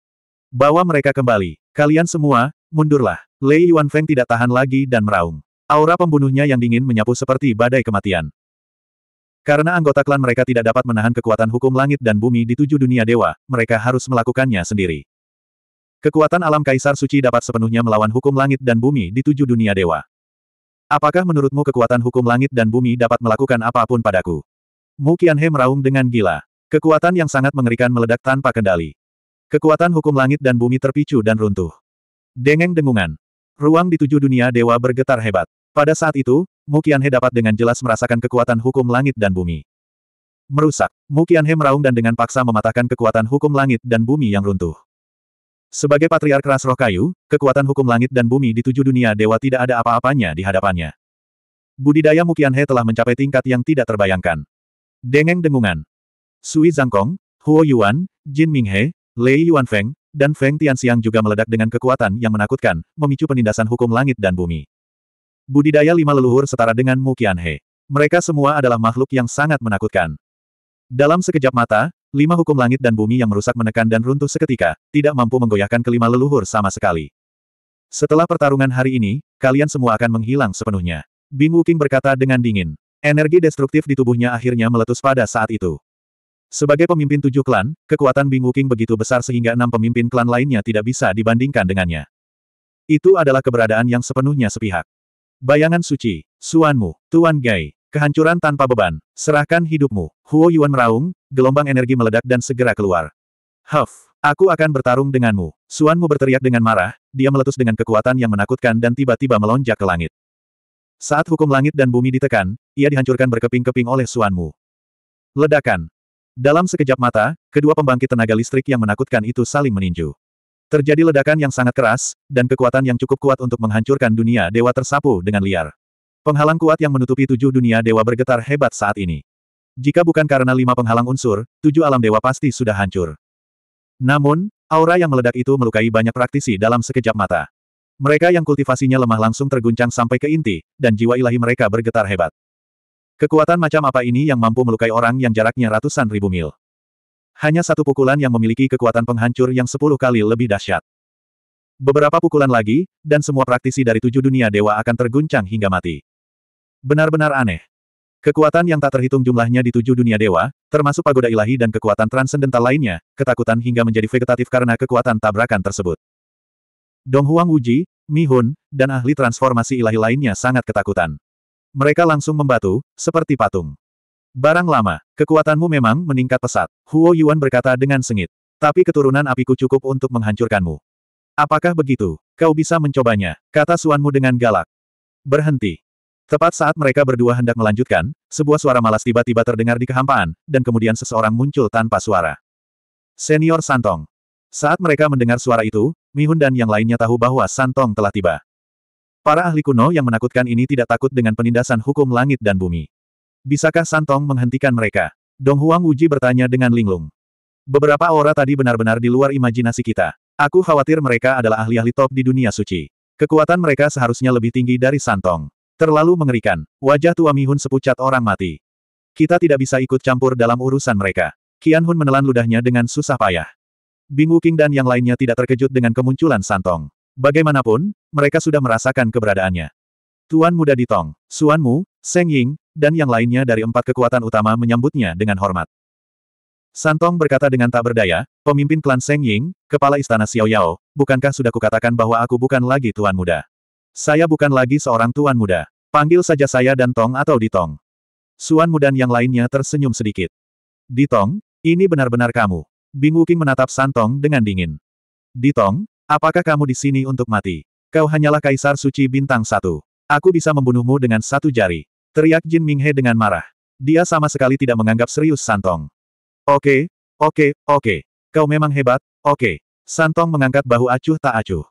[SPEAKER 1] Bawa mereka kembali. Kalian semua, mundurlah. Lei Yuan Feng tidak tahan lagi dan meraung. Aura pembunuhnya yang dingin menyapu seperti badai kematian. Karena anggota klan mereka tidak dapat menahan kekuatan hukum langit dan bumi di tujuh dunia dewa, mereka harus melakukannya sendiri. Kekuatan alam kaisar suci dapat sepenuhnya melawan hukum langit dan bumi di tujuh dunia dewa. Apakah menurutmu kekuatan hukum langit dan bumi dapat melakukan apapun padaku? Mu Qianhe meraung dengan gila. Kekuatan yang sangat mengerikan meledak tanpa kendali. Kekuatan hukum langit dan bumi terpicu dan runtuh. Dengeng dengungan. Ruang di tujuh dunia dewa bergetar hebat. Pada saat itu, Mu Qianhe dapat dengan jelas merasakan kekuatan hukum langit dan bumi. Merusak, Mu Qianhe meraung dan dengan paksa mematahkan kekuatan hukum langit dan bumi yang runtuh. Sebagai patriark ras roh kayu, kekuatan hukum langit dan bumi di tujuh dunia dewa tidak ada apa-apanya di hadapannya. Budidaya Mu Qianhe telah mencapai tingkat yang tidak terbayangkan. Dengeng dengungan. Sui Zhangkong, Huo Yuan, Jin Minghe, Lei Yuanfeng, dan Feng Tianxiang juga meledak dengan kekuatan yang menakutkan, memicu penindasan hukum langit dan bumi. Budidaya lima leluhur setara dengan Mu Qianhe. Mereka semua adalah makhluk yang sangat menakutkan. Dalam sekejap mata, lima hukum langit dan bumi yang merusak menekan dan runtuh seketika, tidak mampu menggoyahkan kelima leluhur sama sekali. Setelah pertarungan hari ini, kalian semua akan menghilang sepenuhnya. Bing Wuking berkata dengan dingin. Energi destruktif di tubuhnya akhirnya meletus pada saat itu. Sebagai pemimpin tujuh klan, kekuatan Bing Wuking begitu besar sehingga enam pemimpin klan lainnya tidak bisa dibandingkan dengannya. Itu adalah keberadaan yang sepenuhnya sepihak. Bayangan suci, Suanmu, Tuan Gai, kehancuran tanpa beban, serahkan hidupmu. Huo Yuan meraung, gelombang energi meledak dan segera keluar. Huff, aku akan bertarung denganmu. Suanmu berteriak dengan marah, dia meletus dengan kekuatan yang menakutkan dan tiba-tiba melonjak ke langit. Saat hukum langit dan bumi ditekan, ia dihancurkan berkeping-keping oleh Suanmu. Ledakan. Dalam sekejap mata, kedua pembangkit tenaga listrik yang menakutkan itu saling meninju. Terjadi ledakan yang sangat keras, dan kekuatan yang cukup kuat untuk menghancurkan dunia dewa tersapu dengan liar. Penghalang kuat yang menutupi tujuh dunia dewa bergetar hebat saat ini. Jika bukan karena lima penghalang unsur, tujuh alam dewa pasti sudah hancur. Namun, aura yang meledak itu melukai banyak praktisi dalam sekejap mata. Mereka yang kultivasinya lemah langsung terguncang sampai ke inti, dan jiwa ilahi mereka bergetar hebat. Kekuatan macam apa ini yang mampu melukai orang yang jaraknya ratusan ribu mil? Hanya satu pukulan yang memiliki kekuatan penghancur yang sepuluh kali lebih dahsyat. Beberapa pukulan lagi, dan semua praktisi dari tujuh dunia dewa akan terguncang hingga mati. Benar-benar aneh. Kekuatan yang tak terhitung jumlahnya di tujuh dunia dewa, termasuk pagoda ilahi dan kekuatan transendental lainnya, ketakutan hingga menjadi vegetatif karena kekuatan tabrakan tersebut. Dong Huang Wuji, Mi Hun, dan ahli transformasi ilahi lainnya sangat ketakutan. Mereka langsung membatu, seperti patung. Barang lama, kekuatanmu memang meningkat pesat, Huo Yuan berkata dengan sengit. Tapi keturunan apiku cukup untuk menghancurkanmu. Apakah begitu? Kau bisa mencobanya, kata Suanmu dengan galak. Berhenti. Tepat saat mereka berdua hendak melanjutkan, sebuah suara malas tiba-tiba terdengar di kehampaan, dan kemudian seseorang muncul tanpa suara. Senior Santong. Saat mereka mendengar suara itu, Mihun dan yang lainnya tahu bahwa Santong telah tiba. Para ahli kuno yang menakutkan ini tidak takut dengan penindasan hukum langit dan bumi. Bisakah Santong menghentikan mereka? Dong Huang Uji bertanya dengan linglung. Beberapa aura tadi benar-benar di luar imajinasi kita. Aku khawatir mereka adalah ahli-ahli top di dunia suci. Kekuatan mereka seharusnya lebih tinggi dari Santong. Terlalu mengerikan. Wajah tua Mihun sepucat orang mati. Kita tidak bisa ikut campur dalam urusan mereka. Qian Hun menelan ludahnya dengan susah payah. Bing King dan yang lainnya tidak terkejut dengan kemunculan Santong. Bagaimanapun, mereka sudah merasakan keberadaannya. Tuan muda di Tong, Suanmu, Seng Ying, dan yang lainnya dari empat kekuatan utama menyambutnya dengan hormat. Santong berkata dengan tak berdaya, pemimpin klan Seng Ying, kepala istana Xiao Yao, bukankah sudah kukatakan bahwa aku bukan lagi tuan muda? Saya bukan lagi seorang tuan muda. Panggil saja saya dan Tong atau Ditong. Suan Mudan yang lainnya tersenyum sedikit. Ditong, ini benar-benar kamu. Bing Wuking menatap Santong dengan dingin. Ditong, apakah kamu di sini untuk mati? Kau hanyalah kaisar suci bintang satu. Aku bisa membunuhmu dengan satu jari. Teriak Jin Minghe dengan marah. Dia sama sekali tidak menganggap serius Santong. Oke, oke, oke. Kau memang hebat, oke. Santong mengangkat bahu acuh tak acuh.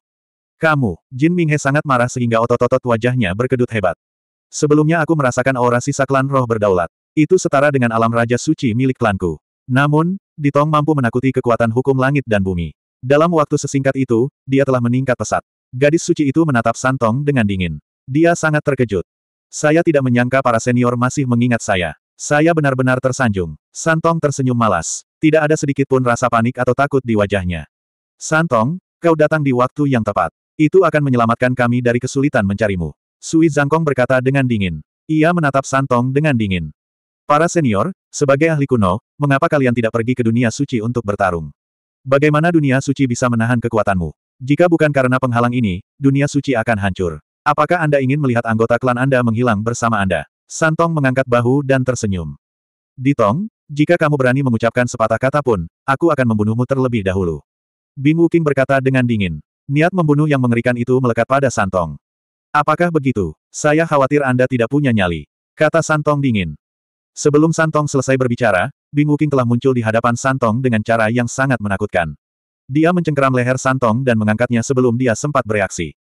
[SPEAKER 1] Kamu, Jin Minghe sangat marah sehingga otot-otot wajahnya berkedut hebat. Sebelumnya aku merasakan aura sisa klan roh berdaulat. Itu setara dengan alam raja suci milik klanku. Namun, Ditong mampu menakuti kekuatan hukum langit dan bumi. Dalam waktu sesingkat itu, dia telah meningkat pesat. Gadis suci itu menatap Santong dengan dingin. Dia sangat terkejut. Saya tidak menyangka para senior masih mengingat saya. Saya benar-benar tersanjung. Santong tersenyum malas. Tidak ada sedikit pun rasa panik atau takut di wajahnya. Santong, kau datang di waktu yang tepat. Itu akan menyelamatkan kami dari kesulitan mencarimu. Sui Zangkong berkata dengan dingin. Ia menatap Santong dengan dingin. Para senior, sebagai ahli kuno, mengapa kalian tidak pergi ke dunia suci untuk bertarung? Bagaimana dunia suci bisa menahan kekuatanmu? Jika bukan karena penghalang ini, dunia suci akan hancur. Apakah Anda ingin melihat anggota klan Anda menghilang bersama Anda? Santong mengangkat bahu dan tersenyum. Ditong, jika kamu berani mengucapkan sepatah kata pun, aku akan membunuhmu terlebih dahulu. Bing Wuking berkata dengan dingin. Niat membunuh yang mengerikan itu melekat pada Santong. Apakah begitu? Saya khawatir Anda tidak punya nyali. Kata Santong dingin. Sebelum Santong selesai berbicara, Bing Wuking telah muncul di hadapan Santong dengan cara yang sangat menakutkan. Dia mencengkeram leher Santong dan mengangkatnya sebelum dia sempat bereaksi.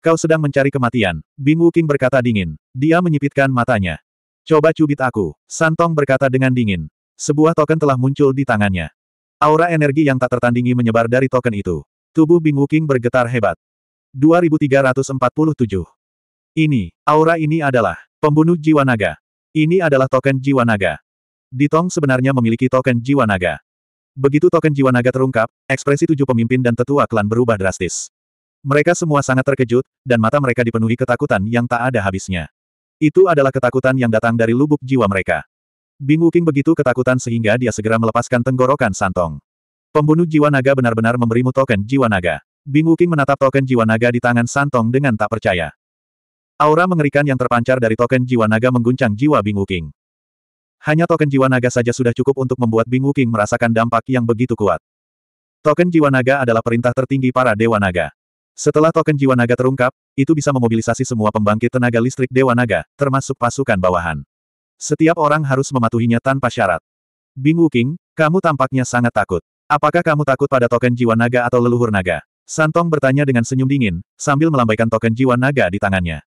[SPEAKER 1] Kau sedang mencari kematian, Bing Wuking berkata dingin. Dia menyipitkan matanya. Coba cubit aku, Santong berkata dengan dingin. Sebuah token telah muncul di tangannya. Aura energi yang tak tertandingi menyebar dari token itu. Tubuh Bing Wuking bergetar hebat. 2347 Ini, aura ini adalah pembunuh jiwa naga. Ini adalah token jiwa naga. Ditong sebenarnya memiliki token jiwa naga. Begitu token jiwa naga terungkap, ekspresi tujuh pemimpin dan tetua klan berubah drastis. Mereka semua sangat terkejut, dan mata mereka dipenuhi ketakutan yang tak ada habisnya. Itu adalah ketakutan yang datang dari lubuk jiwa mereka. Bing Wuking begitu ketakutan sehingga dia segera melepaskan tenggorokan Santong. Pembunuh jiwa naga benar-benar memberimu token jiwa naga. Bing Wuking menatap token jiwa naga di tangan Santong dengan tak percaya. Aura mengerikan yang terpancar dari token jiwa naga mengguncang jiwa Bing Wuking. Hanya token jiwa naga saja sudah cukup untuk membuat Bing Wuking merasakan dampak yang begitu kuat. Token jiwa naga adalah perintah tertinggi para dewa naga. Setelah token jiwa naga terungkap, itu bisa memobilisasi semua pembangkit tenaga listrik Dewa Naga, termasuk pasukan bawahan. Setiap orang harus mematuhinya tanpa syarat. Bing King, kamu tampaknya sangat takut. Apakah kamu takut pada token jiwa naga atau leluhur naga? Santong bertanya dengan senyum dingin, sambil melambaikan token jiwa naga di tangannya.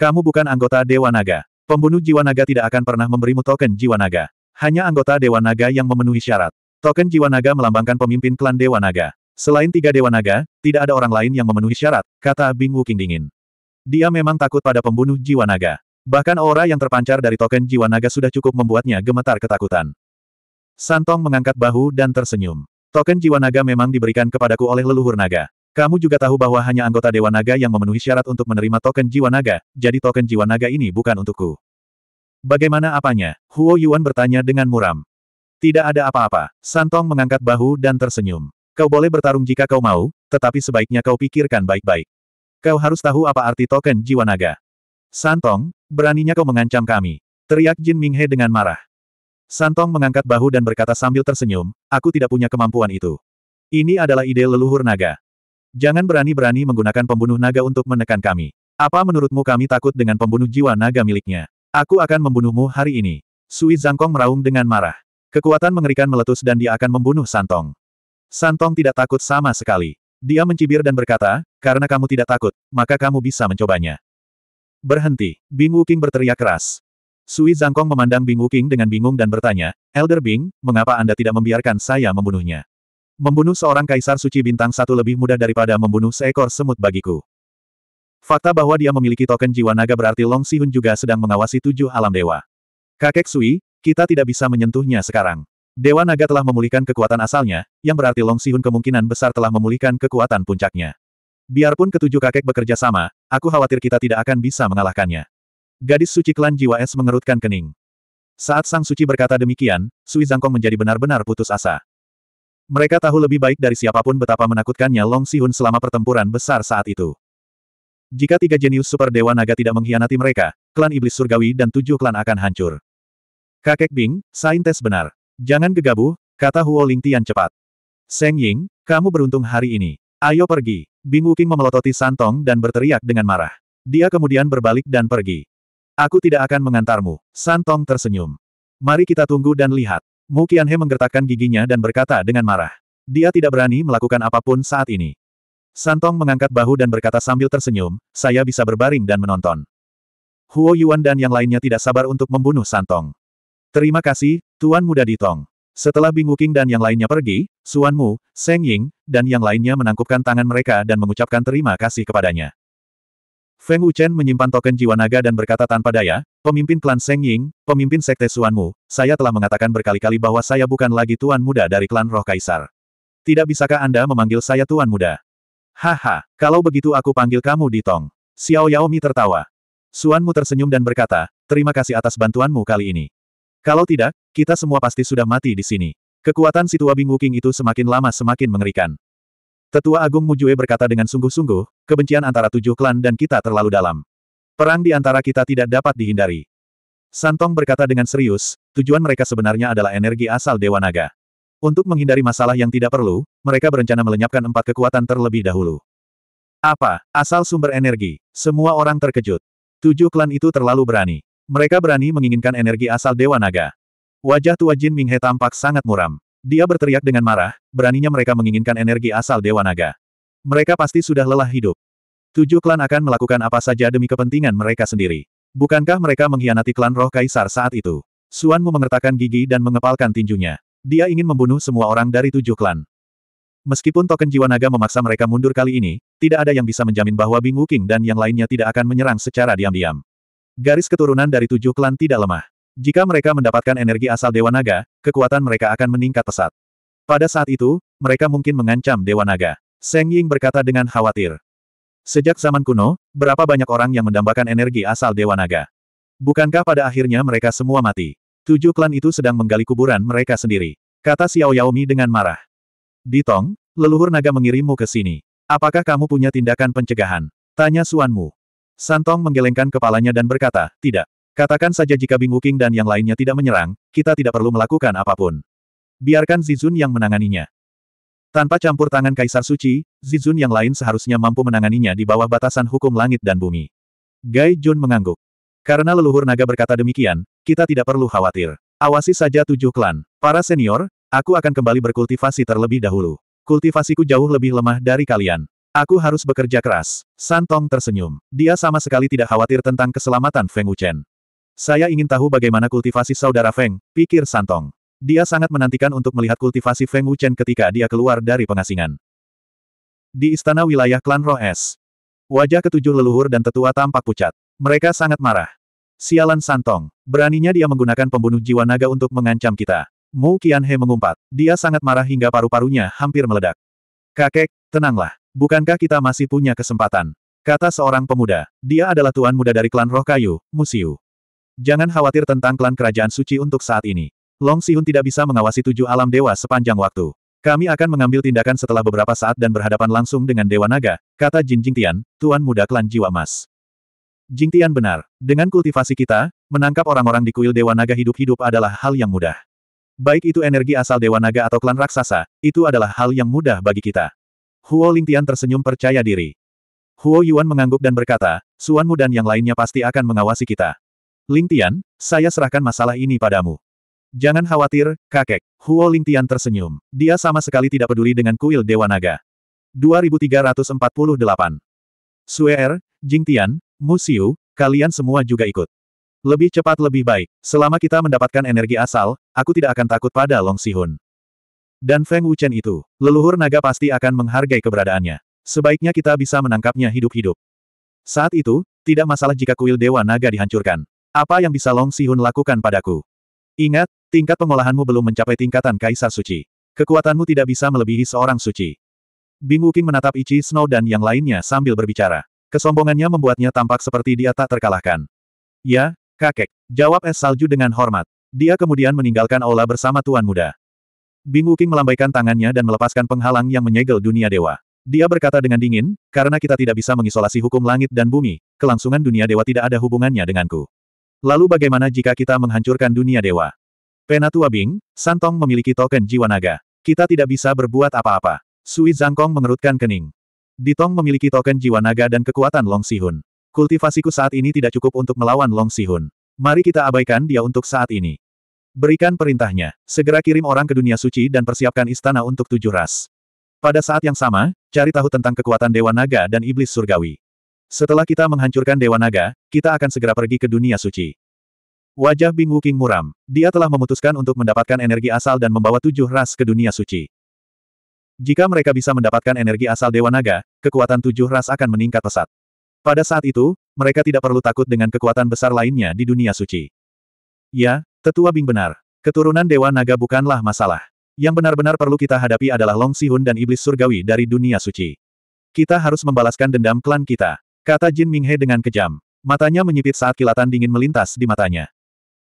[SPEAKER 1] Kamu bukan anggota Dewa Naga. Pembunuh jiwa naga tidak akan pernah memberimu token jiwa naga. Hanya anggota Dewa Naga yang memenuhi syarat. Token jiwa naga melambangkan pemimpin klan Dewa Naga. Selain tiga dewa naga, tidak ada orang lain yang memenuhi syarat, kata Bing Wuking dingin. Dia memang takut pada pembunuh jiwa naga. Bahkan aura yang terpancar dari token jiwa naga sudah cukup membuatnya gemetar ketakutan. Santong mengangkat bahu dan tersenyum. Token jiwa naga memang diberikan kepadaku oleh leluhur naga. Kamu juga tahu bahwa hanya anggota Dewa Naga yang memenuhi syarat untuk menerima token jiwa naga, jadi token jiwa naga ini bukan untukku. Bagaimana apanya? Huo Yuan bertanya dengan muram. Tidak ada apa-apa. Santong mengangkat bahu dan tersenyum. Kau boleh bertarung jika kau mau, tetapi sebaiknya kau pikirkan baik-baik. Kau harus tahu apa arti token jiwa naga. Santong, beraninya kau mengancam kami. Teriak Jin Minghe dengan marah. Santong mengangkat bahu dan berkata sambil tersenyum, aku tidak punya kemampuan itu. Ini adalah ide leluhur naga. Jangan berani-berani menggunakan pembunuh naga untuk menekan kami. Apa menurutmu kami takut dengan pembunuh jiwa naga miliknya? Aku akan membunuhmu hari ini. Sui Zangkong meraung dengan marah. Kekuatan mengerikan meletus dan dia akan membunuh Santong. Santong tidak takut sama sekali. Dia mencibir dan berkata, karena kamu tidak takut, maka kamu bisa mencobanya. Berhenti, Bing Wuking berteriak keras. Sui Zangkong memandang Bing Wuking dengan bingung dan bertanya, Elder Bing, mengapa Anda tidak membiarkan saya membunuhnya? Membunuh seorang kaisar suci bintang satu lebih mudah daripada membunuh seekor semut bagiku. Fakta bahwa dia memiliki token jiwa naga berarti Long Sihun juga sedang mengawasi tujuh alam dewa. Kakek Sui, kita tidak bisa menyentuhnya sekarang. Dewa Naga telah memulihkan kekuatan asalnya, yang berarti Long Sihun kemungkinan besar telah memulihkan kekuatan puncaknya. Biarpun ketujuh kakek bekerja sama, aku khawatir kita tidak akan bisa mengalahkannya. Gadis suci klan Jiwa Es mengerutkan kening. Saat Sang Suci berkata demikian, Sui Zangkong menjadi benar-benar putus asa. Mereka tahu lebih baik dari siapapun betapa menakutkannya Long Sihun selama pertempuran besar saat itu. Jika tiga jenius super Dewa Naga tidak mengkhianati mereka, klan Iblis Surgawi dan tujuh klan akan hancur. Kakek Bing, saintes benar. Jangan gegabah, kata Huo Lingtian cepat. Seng Ying, kamu beruntung hari ini. Ayo pergi. Bing Wuking memelototi Santong dan berteriak dengan marah. Dia kemudian berbalik dan pergi. Aku tidak akan mengantarmu. Santong tersenyum. Mari kita tunggu dan lihat. Mu Qianhe menggertakkan giginya dan berkata dengan marah. Dia tidak berani melakukan apapun saat ini. Santong mengangkat bahu dan berkata sambil tersenyum, saya bisa berbaring dan menonton. Huo Yuan dan yang lainnya tidak sabar untuk membunuh Santong. Terima kasih, Tuan Muda Ditong. Setelah Bing Wuking dan yang lainnya pergi, Suan Mu, Seng Ying, dan yang lainnya menangkupkan tangan mereka dan mengucapkan terima kasih kepadanya. Feng Wuchen menyimpan token jiwa naga dan berkata tanpa daya, pemimpin klan Seng Ying, pemimpin sekte Suan Mu, saya telah mengatakan berkali-kali bahwa saya bukan lagi tuan muda dari klan roh kaisar. Tidak bisakah Anda memanggil saya tuan muda? Haha, kalau begitu aku panggil kamu di Tong. Xiao Yaomi tertawa. Suan Mu tersenyum dan berkata, terima kasih atas bantuanmu kali ini. Kalau tidak, kita semua pasti sudah mati di sini. Kekuatan si tua Bing Wuking itu semakin lama semakin mengerikan. Tetua Agung Mujue berkata dengan sungguh-sungguh, kebencian antara tujuh klan dan kita terlalu dalam. Perang di antara kita tidak dapat dihindari. Santong berkata dengan serius, tujuan mereka sebenarnya adalah energi asal Dewa Naga. Untuk menghindari masalah yang tidak perlu, mereka berencana melenyapkan empat kekuatan terlebih dahulu. Apa? Asal sumber energi. Semua orang terkejut. Tujuh klan itu terlalu berani. Mereka berani menginginkan energi asal Dewa Naga. Wajah tua Jin Minghe tampak sangat muram. Dia berteriak dengan marah, beraninya mereka menginginkan energi asal Dewa Naga. Mereka pasti sudah lelah hidup. Tujuh klan akan melakukan apa saja demi kepentingan mereka sendiri. Bukankah mereka mengkhianati klan roh kaisar saat itu? Suanmu mengertakkan gigi dan mengepalkan tinjunya. Dia ingin membunuh semua orang dari tujuh klan. Meskipun token jiwa naga memaksa mereka mundur kali ini, tidak ada yang bisa menjamin bahwa Bing Wuking dan yang lainnya tidak akan menyerang secara diam-diam. Garis keturunan dari tujuh klan tidak lemah. Jika mereka mendapatkan energi asal Dewa Naga, kekuatan mereka akan meningkat pesat. Pada saat itu, mereka mungkin mengancam Dewa Naga. Seng Ying berkata dengan khawatir. Sejak zaman kuno, berapa banyak orang yang mendambakan energi asal Dewa Naga? Bukankah pada akhirnya mereka semua mati? Tujuh klan itu sedang menggali kuburan mereka sendiri. Kata Xiao Yaomi dengan marah. Ditong, leluhur naga mengirimmu ke sini. Apakah kamu punya tindakan pencegahan? Tanya Suanmu. Santong menggelengkan kepalanya dan berkata, tidak. Katakan saja jika Bing Wuking dan yang lainnya tidak menyerang, kita tidak perlu melakukan apapun. Biarkan Zizun yang menanganinya. Tanpa campur tangan Kaisar Suci, Zizun yang lain seharusnya mampu menanganinya di bawah batasan hukum langit dan bumi. Gai Jun mengangguk. Karena leluhur naga berkata demikian, kita tidak perlu khawatir. Awasi saja tujuh klan. Para senior, aku akan kembali berkultivasi terlebih dahulu. Kultivasiku jauh lebih lemah dari kalian. Aku harus bekerja keras. Santong tersenyum. Dia sama sekali tidak khawatir tentang keselamatan Feng Wuchen. Saya ingin tahu bagaimana kultivasi saudara Feng, pikir Santong. Dia sangat menantikan untuk melihat kultivasi Feng Wuchen ketika dia keluar dari pengasingan. Di istana wilayah klan Roh S. Wajah ketujuh leluhur dan tetua tampak pucat. Mereka sangat marah. Sialan Santong. Beraninya dia menggunakan pembunuh jiwa naga untuk mengancam kita. Mu Qianhe mengumpat. Dia sangat marah hingga paru-parunya hampir meledak. Kakek, tenanglah. Bukankah kita masih punya kesempatan? Kata seorang pemuda. Dia adalah tuan muda dari klan roh kayu, Musiu. Jangan khawatir tentang klan kerajaan suci untuk saat ini. Long Sihun tidak bisa mengawasi tujuh alam dewa sepanjang waktu. Kami akan mengambil tindakan setelah beberapa saat dan berhadapan langsung dengan Dewa Naga, kata Jin Jingtian, tuan muda klan Jiwa Mas. Jingtian benar. Dengan kultivasi kita, menangkap orang-orang di kuil Dewa Naga hidup-hidup adalah hal yang mudah. Baik itu energi asal Dewa Naga atau klan raksasa, itu adalah hal yang mudah bagi kita. Huo Lingtian tersenyum percaya diri. Huo Yuan mengangguk dan berkata, Suanmu dan yang lainnya pasti akan mengawasi kita. Lingtian, saya serahkan masalah ini padamu. Jangan khawatir, kakek. Huo Lingtian tersenyum. Dia sama sekali tidak peduli dengan kuil Dewa Naga. 2348 Suer, Jingtian, Musiu, kalian semua juga ikut. Lebih cepat lebih baik. Selama kita mendapatkan energi asal, aku tidak akan takut pada Long Sihun. Dan Feng Wuchen itu, leluhur naga pasti akan menghargai keberadaannya. Sebaiknya kita bisa menangkapnya hidup-hidup. Saat itu, tidak masalah jika kuil Dewa Naga dihancurkan. Apa yang bisa Long Sihun lakukan padaku? Ingat, tingkat pengolahanmu belum mencapai tingkatan Kaisar Suci. Kekuatanmu tidak bisa melebihi seorang suci. Bing Wuking menatap Ichi Snow dan yang lainnya sambil berbicara. Kesombongannya membuatnya tampak seperti dia tak terkalahkan. Ya, kakek, jawab es salju dengan hormat. Dia kemudian meninggalkan aula bersama Tuan Muda. Bing Wuking melambaikan tangannya dan melepaskan penghalang yang menyegel dunia dewa. Dia berkata dengan dingin, karena kita tidak bisa mengisolasi hukum langit dan bumi, kelangsungan dunia dewa tidak ada hubungannya denganku. Lalu bagaimana jika kita menghancurkan dunia dewa? Penatua Bing, Santong memiliki token jiwa naga. Kita tidak bisa berbuat apa-apa. Sui Zangkong mengerutkan kening. Ditong memiliki token jiwa naga dan kekuatan Long Sihun. Kultivasiku saat ini tidak cukup untuk melawan Long Sihun. Mari kita abaikan dia untuk saat ini. Berikan perintahnya. Segera kirim orang ke dunia suci dan persiapkan istana untuk tujuh ras. Pada saat yang sama, cari tahu tentang kekuatan Dewa Naga dan Iblis Surgawi. Setelah kita menghancurkan Dewa Naga, kita akan segera pergi ke dunia suci. Wajah Bing Wuking muram. Dia telah memutuskan untuk mendapatkan energi asal dan membawa tujuh ras ke dunia suci. Jika mereka bisa mendapatkan energi asal Dewa Naga, kekuatan tujuh ras akan meningkat pesat. Pada saat itu, mereka tidak perlu takut dengan kekuatan besar lainnya di dunia suci. Ya, Tetua Bing benar. Keturunan Dewa Naga bukanlah masalah. Yang benar-benar perlu kita hadapi adalah Long Sihun dan Iblis Surgawi dari dunia suci. Kita harus membalaskan dendam klan kita, kata Jin Minghe dengan kejam. Matanya menyipit saat kilatan dingin melintas di matanya.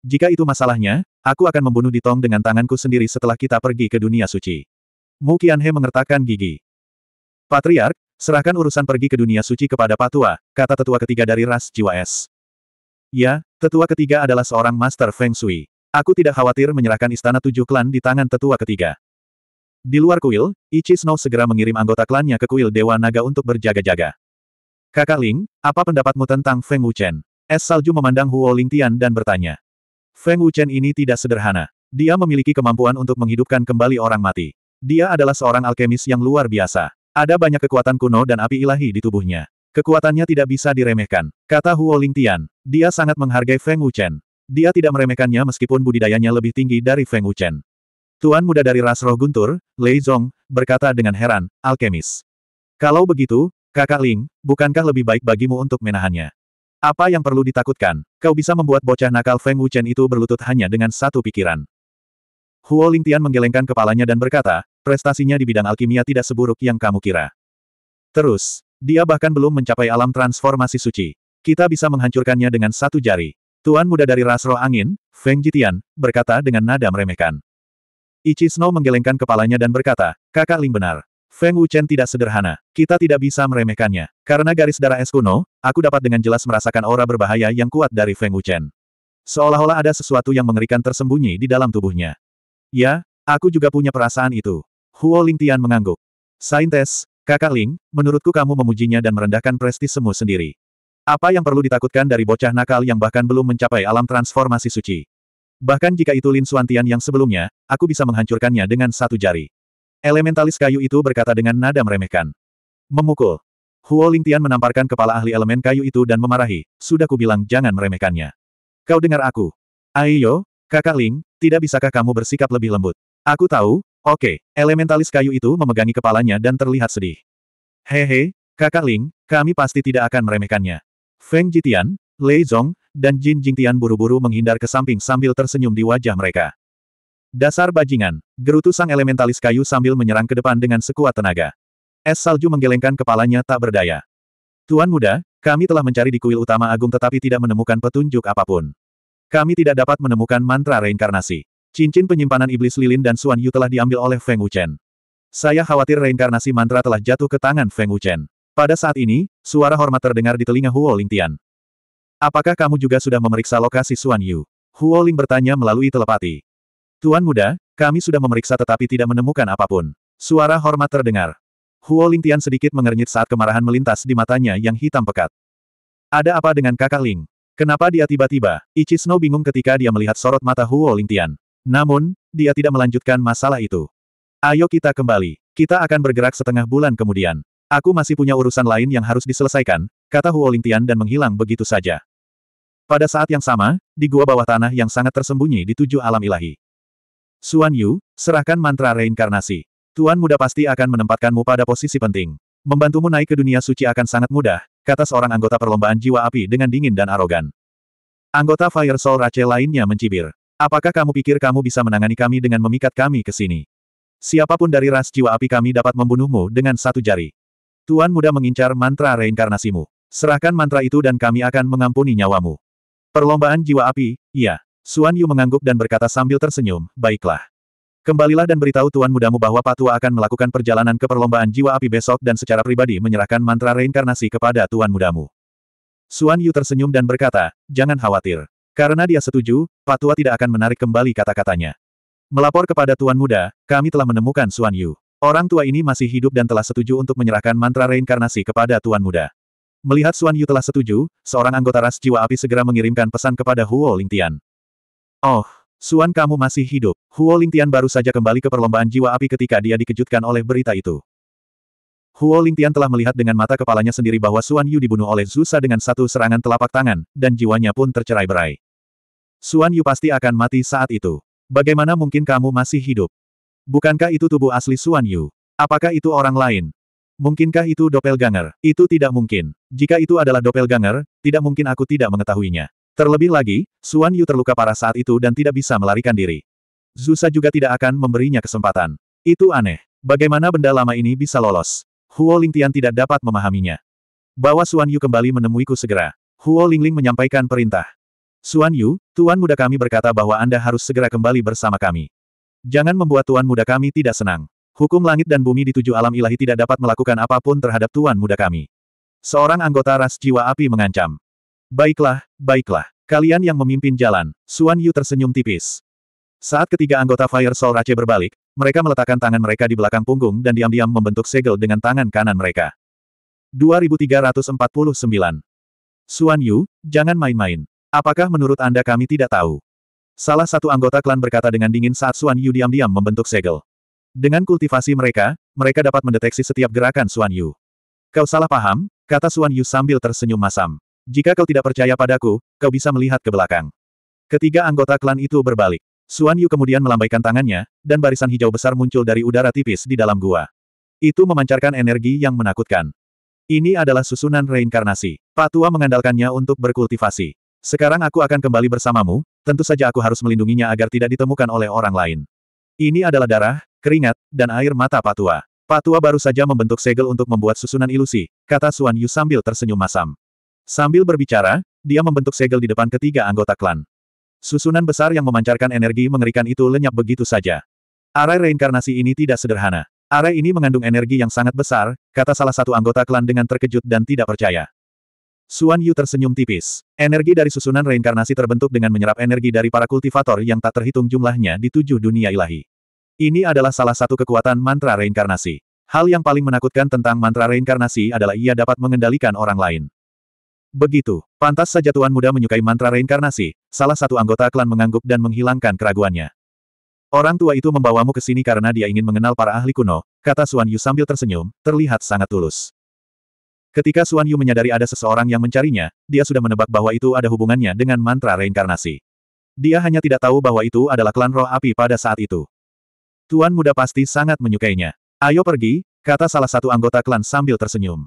[SPEAKER 1] Jika itu masalahnya, aku akan membunuh Ditong dengan tanganku sendiri setelah kita pergi ke dunia suci. Mu Qianhe mengertakkan gigi. Patriark, serahkan urusan pergi ke dunia suci kepada Patua, kata tetua ketiga dari ras jiwa es. Ya, tetua ketiga adalah seorang master Feng Shui. Aku tidak khawatir menyerahkan istana tujuh klan di tangan tetua ketiga. Di luar kuil, Ichi Snow segera mengirim anggota klannya ke kuil Dewa Naga untuk berjaga-jaga. Kakak Ling, apa pendapatmu tentang Feng Wuchen? Es Salju memandang Huo Lingtian dan bertanya. Feng Wuchen ini tidak sederhana. Dia memiliki kemampuan untuk menghidupkan kembali orang mati. Dia adalah seorang alkemis yang luar biasa. Ada banyak kekuatan kuno dan api ilahi di tubuhnya. Kekuatannya tidak bisa diremehkan, kata Huo Lingtian. Dia sangat menghargai Feng Wuchen. Dia tidak meremehkannya meskipun budidayanya lebih tinggi dari Feng Wuchen. Tuan muda dari ras roh guntur, Lei Zhong berkata dengan heran, alkemis. Kalau begitu, kakak Ling, bukankah lebih baik bagimu untuk menahannya? Apa yang perlu ditakutkan? Kau bisa membuat bocah nakal Feng Wuchen itu berlutut hanya dengan satu pikiran. Huo Lingtian menggelengkan kepalanya dan berkata, prestasinya di bidang alkimia tidak seburuk yang kamu kira. Terus, dia bahkan belum mencapai alam transformasi suci. Kita bisa menghancurkannya dengan satu jari. Tuan muda dari ras roh angin, Feng Jitian, berkata dengan nada meremehkan. Ichi Snow menggelengkan kepalanya dan berkata, kakak Ling benar. Feng Wuchen tidak sederhana. Kita tidak bisa meremehkannya. Karena garis darah es kuno, aku dapat dengan jelas merasakan aura berbahaya yang kuat dari Feng Wuchen. Seolah-olah ada sesuatu yang mengerikan tersembunyi di dalam tubuhnya. Ya, aku juga punya perasaan itu. Huo Tian mengangguk. Saintes, Kakak Ling, menurutku kamu memujinya dan merendahkan semua sendiri. Apa yang perlu ditakutkan dari bocah nakal yang bahkan belum mencapai alam transformasi suci? Bahkan jika itu Lin Suantian yang sebelumnya, aku bisa menghancurkannya dengan satu jari. Elementalis kayu itu berkata dengan nada meremehkan. Memukul. Huo Ling Tian menamparkan kepala ahli elemen kayu itu dan memarahi, sudah kubilang jangan meremehkannya. Kau dengar aku. Ayo, kakak Ling, tidak bisakah kamu bersikap lebih lembut? Aku tahu, Oke, elementalis kayu itu memegangi kepalanya dan terlihat sedih. Hehe, kakak Ling, kami pasti tidak akan meremehkannya. Feng Jitian, Lei Zhong, dan Jin Jingtian buru-buru menghindar ke samping sambil tersenyum di wajah mereka. Dasar bajingan, gerutu sang elementalis kayu sambil menyerang ke depan dengan sekuat tenaga. Es salju menggelengkan kepalanya tak berdaya. Tuan muda, kami telah mencari di kuil utama agung tetapi tidak menemukan petunjuk apapun. Kami tidak dapat menemukan mantra reinkarnasi. Cincin penyimpanan iblis lilin dan Suan Yu telah diambil oleh Feng Wuchen. Saya khawatir reinkarnasi mantra telah jatuh ke tangan Feng Wuchen. Pada saat ini, suara hormat terdengar di telinga Huo Lingtian. Apakah kamu juga sudah memeriksa lokasi Suan Yu? Huo Ling bertanya melalui telepati. Tuan muda, kami sudah memeriksa tetapi tidak menemukan apapun. Suara hormat terdengar. Huo Lingtian sedikit mengernyit saat kemarahan melintas di matanya yang hitam pekat. Ada apa dengan kakak Ling? Kenapa dia tiba-tiba? Ichi Snow bingung ketika dia melihat sorot mata Huo Lingtian. Namun, dia tidak melanjutkan masalah itu. Ayo kita kembali. Kita akan bergerak setengah bulan kemudian. Aku masih punya urusan lain yang harus diselesaikan, kata Huo Lingtian dan menghilang begitu saja. Pada saat yang sama, di gua bawah tanah yang sangat tersembunyi di tujuh alam ilahi. Suan Yu, serahkan mantra reinkarnasi. Tuan muda pasti akan menempatkanmu pada posisi penting. Membantumu naik ke dunia suci akan sangat mudah, kata seorang anggota perlombaan jiwa api dengan dingin dan arogan. Anggota Fire Soul Rache lainnya mencibir. Apakah kamu pikir kamu bisa menangani kami dengan memikat kami ke sini? Siapapun dari ras jiwa api kami dapat membunuhmu dengan satu jari. Tuan muda mengincar mantra reinkarnasimu. Serahkan mantra itu dan kami akan mengampuni nyawamu. Perlombaan jiwa api, iya. Suan Yu mengangguk dan berkata sambil tersenyum, baiklah. Kembalilah dan beritahu tuan mudamu bahwa Patua akan melakukan perjalanan ke perlombaan jiwa api besok dan secara pribadi menyerahkan mantra reinkarnasi kepada tuan mudamu. Suan Yu tersenyum dan berkata, jangan khawatir. Karena dia setuju, Patua tidak akan menarik kembali kata-katanya. Melapor kepada Tuan Muda, kami telah menemukan Suan Yu. Orang tua ini masih hidup dan telah setuju untuk menyerahkan mantra reinkarnasi kepada Tuan Muda. Melihat Suan Yu telah setuju, seorang anggota ras jiwa api segera mengirimkan pesan kepada Huo Lingtian. Oh, Suan kamu masih hidup. Huo Lingtian baru saja kembali ke perlombaan jiwa api ketika dia dikejutkan oleh berita itu. Huo Lingtian telah melihat dengan mata kepalanya sendiri bahwa Suan Yu dibunuh oleh Zusa dengan satu serangan telapak tangan, dan jiwanya pun tercerai-berai. Suan Yu pasti akan mati saat itu. Bagaimana mungkin kamu masih hidup? Bukankah itu tubuh asli Suan Yu? Apakah itu orang lain? Mungkinkah itu doppelganger? Itu tidak mungkin. Jika itu adalah doppelganger, tidak mungkin aku tidak mengetahuinya. Terlebih lagi, Suan Yu terluka parah saat itu dan tidak bisa melarikan diri. Zusa juga tidak akan memberinya kesempatan. Itu aneh. Bagaimana benda lama ini bisa lolos? Huo Lingtian tidak dapat memahaminya. Bawa Suan Yu kembali menemuiku segera. Huo Lingling menyampaikan perintah. Suan Yu, Tuan Muda kami berkata bahwa Anda harus segera kembali bersama kami. Jangan membuat Tuan Muda kami tidak senang. Hukum langit dan bumi di tujuh alam ilahi tidak dapat melakukan apapun terhadap Tuan Muda kami. Seorang anggota ras jiwa api mengancam. Baiklah, baiklah. Kalian yang memimpin jalan, Suan Yu tersenyum tipis. Saat ketiga anggota Fire Soul Rache berbalik, mereka meletakkan tangan mereka di belakang punggung dan diam-diam membentuk segel dengan tangan kanan mereka. 2349. Suan Yu, jangan main-main. Apakah menurut Anda kami tidak tahu? Salah satu anggota klan berkata dengan dingin saat Suan Yu diam-diam membentuk segel. Dengan kultivasi mereka, mereka dapat mendeteksi setiap gerakan Suan Yu. Kau salah paham, kata Suan Yu sambil tersenyum masam. Jika kau tidak percaya padaku, kau bisa melihat ke belakang. Ketiga anggota klan itu berbalik. Suan Yu kemudian melambaikan tangannya, dan barisan hijau besar muncul dari udara tipis di dalam gua. Itu memancarkan energi yang menakutkan. Ini adalah susunan reinkarnasi. Patua mengandalkannya untuk berkultivasi. Sekarang aku akan kembali bersamamu, tentu saja aku harus melindunginya agar tidak ditemukan oleh orang lain. Ini adalah darah, keringat, dan air mata Patua. Patua baru saja membentuk segel untuk membuat susunan ilusi, kata Suan Yu sambil tersenyum masam. Sambil berbicara, dia membentuk segel di depan ketiga anggota klan. Susunan besar yang memancarkan energi mengerikan itu lenyap begitu saja. Arai reinkarnasi ini tidak sederhana. Arai ini mengandung energi yang sangat besar, kata salah satu anggota klan dengan terkejut dan tidak percaya. Suan Yu tersenyum tipis. Energi dari susunan reinkarnasi terbentuk dengan menyerap energi dari para kultivator yang tak terhitung jumlahnya di tujuh dunia ilahi. Ini adalah salah satu kekuatan mantra reinkarnasi. Hal yang paling menakutkan tentang mantra reinkarnasi adalah ia dapat mengendalikan orang lain. Begitu, pantas saja Tuan Muda menyukai mantra reinkarnasi, salah satu anggota klan mengangguk dan menghilangkan keraguannya. Orang tua itu membawamu ke sini karena dia ingin mengenal para ahli kuno, kata Suan Yu sambil tersenyum, terlihat sangat tulus. Ketika Suan Yu menyadari ada seseorang yang mencarinya, dia sudah menebak bahwa itu ada hubungannya dengan mantra reinkarnasi. Dia hanya tidak tahu bahwa itu adalah klan roh api pada saat itu. Tuan muda pasti sangat menyukainya. Ayo pergi, kata salah satu anggota klan sambil tersenyum.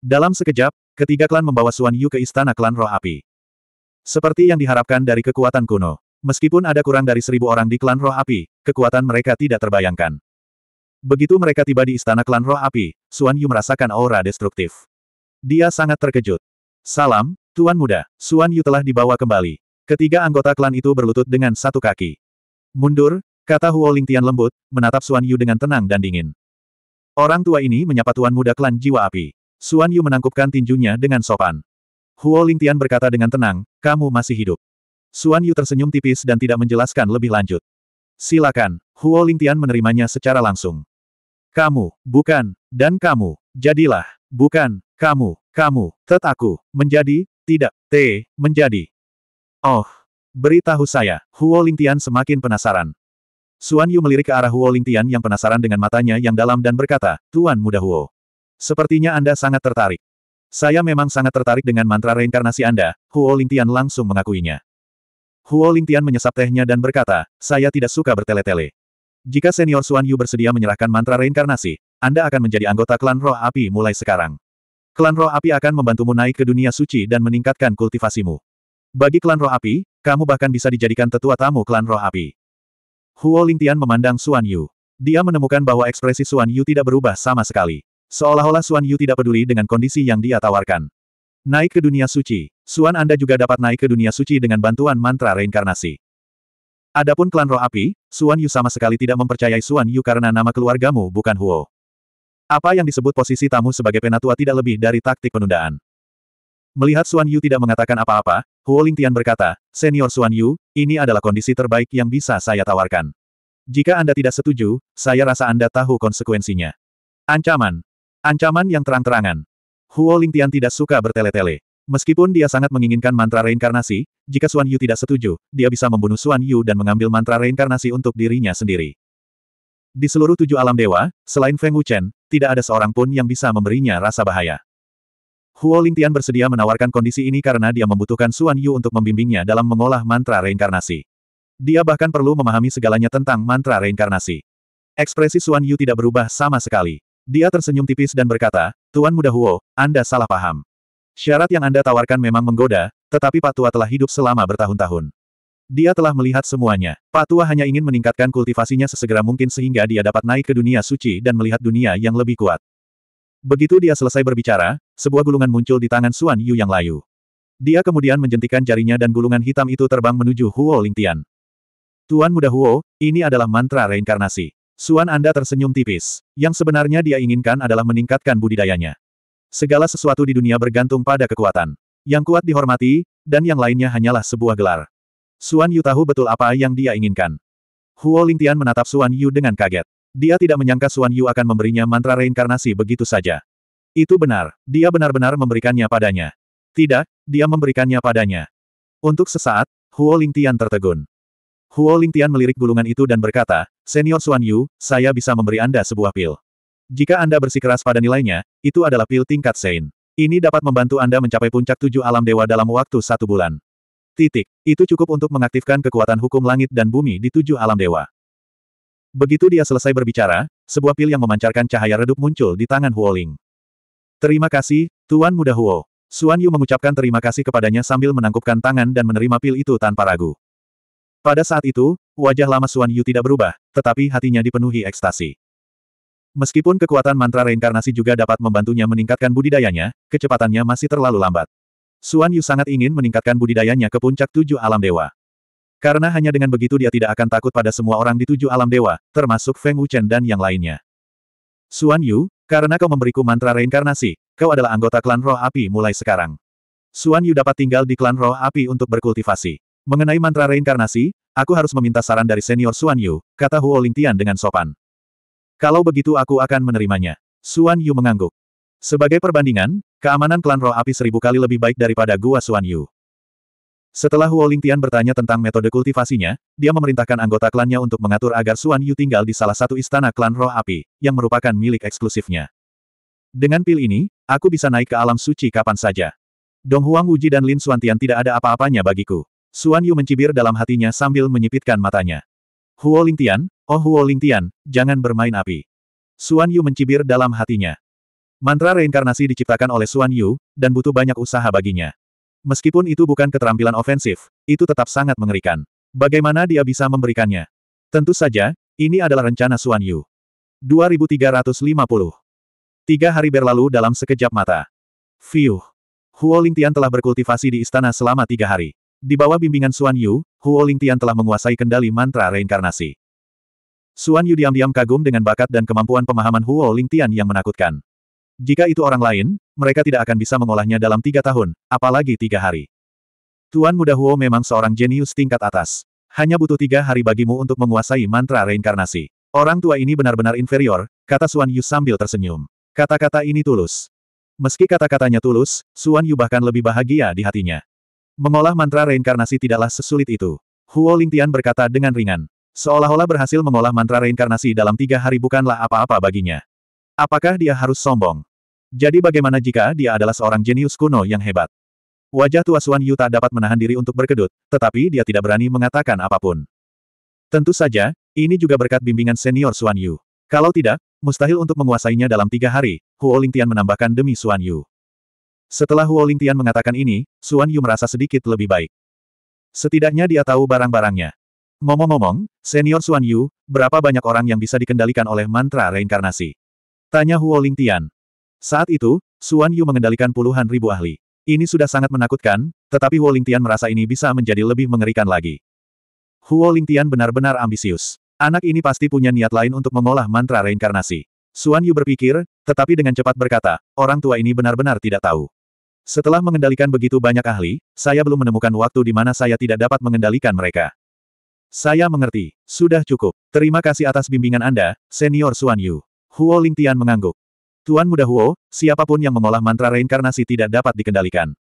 [SPEAKER 1] Dalam sekejap, ketiga klan membawa Suan Yu ke istana klan roh api. Seperti yang diharapkan dari kekuatan kuno. Meskipun ada kurang dari seribu orang di klan roh api, kekuatan mereka tidak terbayangkan. Begitu mereka tiba di istana klan roh api, Suan Yu merasakan aura destruktif. Dia sangat terkejut. Salam, Tuan Muda, Suan Yu telah dibawa kembali. Ketiga anggota klan itu berlutut dengan satu kaki. Mundur, kata Huo Lingtian lembut, menatap Suan Yu dengan tenang dan dingin. Orang tua ini menyapa Tuan Muda klan jiwa api. Suan Yu menangkupkan tinjunya dengan sopan. Huo Lingtian berkata dengan tenang, kamu masih hidup. Suan Yu tersenyum tipis dan tidak menjelaskan lebih lanjut. Silakan, Huo Lingtian menerimanya secara langsung. Kamu, bukan, dan kamu, jadilah, bukan, kamu, kamu, tet aku, menjadi, tidak, T, menjadi. Oh, beritahu saya, Huo Lingtian semakin penasaran. Suan Yu melirik ke arah Huo Lingtian yang penasaran dengan matanya yang dalam dan berkata, Tuan Muda Huo, Sepertinya Anda sangat tertarik. Saya memang sangat tertarik dengan mantra reinkarnasi Anda, Huo Lingtian langsung mengakuinya. Huo Lingtian menyesap tehnya dan berkata, saya tidak suka bertele-tele. Jika senior Suan Yu bersedia menyerahkan mantra reinkarnasi, Anda akan menjadi anggota klan roh api mulai sekarang. Klan roh api akan membantumu naik ke dunia suci dan meningkatkan kultivasimu. Bagi klan roh api, kamu bahkan bisa dijadikan tetua tamu klan roh api. Huo Lingtian memandang Suan Yu. Dia menemukan bahwa ekspresi Suan Yu tidak berubah sama sekali. Seolah-olah Suan Yu tidak peduli dengan kondisi yang dia tawarkan. Naik ke dunia suci. Suan Anda juga dapat naik ke dunia suci dengan bantuan mantra reinkarnasi. Adapun klan roh api, Suan Yu sama sekali tidak mempercayai Suan Yu karena nama keluargamu bukan Huo. Apa yang disebut posisi tamu sebagai penatua tidak lebih dari taktik penundaan. Melihat Suan Yu tidak mengatakan apa-apa, Huo Lingtian berkata, Senior Suan Yu, ini adalah kondisi terbaik yang bisa saya tawarkan. Jika Anda tidak setuju, saya rasa Anda tahu konsekuensinya. Ancaman, Ancaman yang terang-terangan. Huo Lingtian tidak suka bertele-tele. Meskipun dia sangat menginginkan mantra reinkarnasi, jika Xuan Yu tidak setuju, dia bisa membunuh Xuan Yu dan mengambil mantra reinkarnasi untuk dirinya sendiri. Di seluruh tujuh alam dewa, selain Feng Wuchen, tidak ada seorang pun yang bisa memberinya rasa bahaya. Huo Lingtian bersedia menawarkan kondisi ini karena dia membutuhkan Xuan Yu untuk membimbingnya dalam mengolah mantra reinkarnasi. Dia bahkan perlu memahami segalanya tentang mantra reinkarnasi. Ekspresi Xuan Yu tidak berubah sama sekali. Dia tersenyum tipis dan berkata, Tuan Muda Huo, Anda salah paham. Syarat yang Anda tawarkan memang menggoda, tetapi Pak Tua telah hidup selama bertahun-tahun. Dia telah melihat semuanya. Pak Tua hanya ingin meningkatkan kultivasinya sesegera mungkin sehingga dia dapat naik ke dunia suci dan melihat dunia yang lebih kuat. Begitu dia selesai berbicara, sebuah gulungan muncul di tangan Suan Yu yang layu. Dia kemudian menjentikan jarinya dan gulungan hitam itu terbang menuju Huo Lingtian. Tuan Muda Huo, ini adalah mantra reinkarnasi. Suan Anda tersenyum tipis. Yang sebenarnya dia inginkan adalah meningkatkan budidayanya. Segala sesuatu di dunia bergantung pada kekuatan. Yang kuat dihormati, dan yang lainnya hanyalah sebuah gelar. Suan Yu tahu betul apa yang dia inginkan. Huo Lingtian menatap Suan Yu dengan kaget. Dia tidak menyangka Suan Yu akan memberinya mantra reinkarnasi begitu saja. Itu benar, dia benar-benar memberikannya padanya. Tidak, dia memberikannya padanya. Untuk sesaat, Huo Lingtian tertegun. Huo Lingtian melirik gulungan itu dan berkata, Senior Xuan Yu, saya bisa memberi Anda sebuah pil. Jika Anda bersikeras pada nilainya, itu adalah pil tingkat Sein. Ini dapat membantu Anda mencapai puncak tujuh alam dewa dalam waktu satu bulan. Titik. Itu cukup untuk mengaktifkan kekuatan hukum langit dan bumi di tujuh alam dewa. Begitu dia selesai berbicara, sebuah pil yang memancarkan cahaya redup muncul di tangan Huoling. Terima kasih, Tuan Muda Huo. Xuan Yu mengucapkan terima kasih kepadanya sambil menangkupkan tangan dan menerima pil itu tanpa ragu. Pada saat itu, wajah lama Suan Yu tidak berubah, tetapi hatinya dipenuhi ekstasi. Meskipun kekuatan mantra reinkarnasi juga dapat membantunya meningkatkan budidayanya, kecepatannya masih terlalu lambat. Suan Yu sangat ingin meningkatkan budidayanya ke puncak tujuh alam dewa. Karena hanya dengan begitu dia tidak akan takut pada semua orang di tujuh alam dewa, termasuk Feng Wuchen dan yang lainnya. Suan Yu, karena kau memberiku mantra reinkarnasi, kau adalah anggota klan roh api mulai sekarang. Suan Yu dapat tinggal di klan roh api untuk berkultivasi. Mengenai mantra reinkarnasi, aku harus meminta saran dari senior Xuan Yu, kata Huo Lingtian dengan sopan. Kalau begitu aku akan menerimanya. Xuan Yu mengangguk. Sebagai perbandingan, keamanan klan roh api seribu kali lebih baik daripada gua Xuan Yu. Setelah Huo Lingtian bertanya tentang metode kultivasinya, dia memerintahkan anggota klannya untuk mengatur agar Xuan Yu tinggal di salah satu istana klan roh api, yang merupakan milik eksklusifnya. Dengan pil ini, aku bisa naik ke alam suci kapan saja. Dong Huang Uji dan Lin Suantian tidak ada apa-apanya bagiku. Suan Yu mencibir dalam hatinya sambil menyipitkan matanya. Huo Lingtian, oh Huo Lingtian, jangan bermain api. Suan Yu mencibir dalam hatinya. Mantra reinkarnasi diciptakan oleh Suan Yu, dan butuh banyak usaha baginya. Meskipun itu bukan keterampilan ofensif, itu tetap sangat mengerikan. Bagaimana dia bisa memberikannya? Tentu saja, ini adalah rencana Suan Yu. 2350 Tiga hari berlalu dalam sekejap mata. Fiuh. Huo Lingtian telah berkultivasi di istana selama tiga hari. Di bawah bimbingan Suan Yu, Huo Lingtian telah menguasai kendali mantra reinkarnasi. Suan Yu diam-diam kagum dengan bakat dan kemampuan pemahaman Huo Lingtian yang menakutkan. Jika itu orang lain, mereka tidak akan bisa mengolahnya dalam tiga tahun, apalagi tiga hari. Tuan muda Huo memang seorang jenius tingkat atas. Hanya butuh tiga hari bagimu untuk menguasai mantra reinkarnasi. Orang tua ini benar-benar inferior, kata Suan Yu sambil tersenyum. Kata-kata ini tulus. Meski kata-katanya tulus, Suan Yu bahkan lebih bahagia di hatinya. Mengolah mantra reinkarnasi tidaklah sesulit itu. Huo Lingtian berkata dengan ringan. Seolah-olah berhasil mengolah mantra reinkarnasi dalam tiga hari bukanlah apa-apa baginya. Apakah dia harus sombong? Jadi bagaimana jika dia adalah seorang jenius kuno yang hebat? Wajah tua Suan Yu tak dapat menahan diri untuk berkedut, tetapi dia tidak berani mengatakan apapun. Tentu saja, ini juga berkat bimbingan senior Suan Yu. Kalau tidak, mustahil untuk menguasainya dalam tiga hari, Huo Lingtian menambahkan demi Suan Yu. Setelah Huo Lingtian mengatakan ini, Xuan Yu merasa sedikit lebih baik. Setidaknya dia tahu barang-barangnya. Ngomong-ngomong, senior Xuan Yu, berapa banyak orang yang bisa dikendalikan oleh mantra reinkarnasi? Tanya Huo Lingtian. Saat itu, Xuan Yu mengendalikan puluhan ribu ahli. Ini sudah sangat menakutkan, tetapi Huo Lingtian merasa ini bisa menjadi lebih mengerikan lagi. Huo Lingtian benar-benar ambisius. Anak ini pasti punya niat lain untuk mengolah mantra reinkarnasi. Xuan Yu berpikir, tetapi dengan cepat berkata, orang tua ini benar-benar tidak tahu. Setelah mengendalikan begitu banyak ahli, saya belum menemukan waktu di mana saya tidak dapat mengendalikan mereka. Saya mengerti. Sudah cukup. Terima kasih atas bimbingan Anda, Senior Xuan Yu. Huo Lingtian mengangguk. Tuan Muda Huo, siapapun yang mengolah mantra reinkarnasi tidak dapat dikendalikan.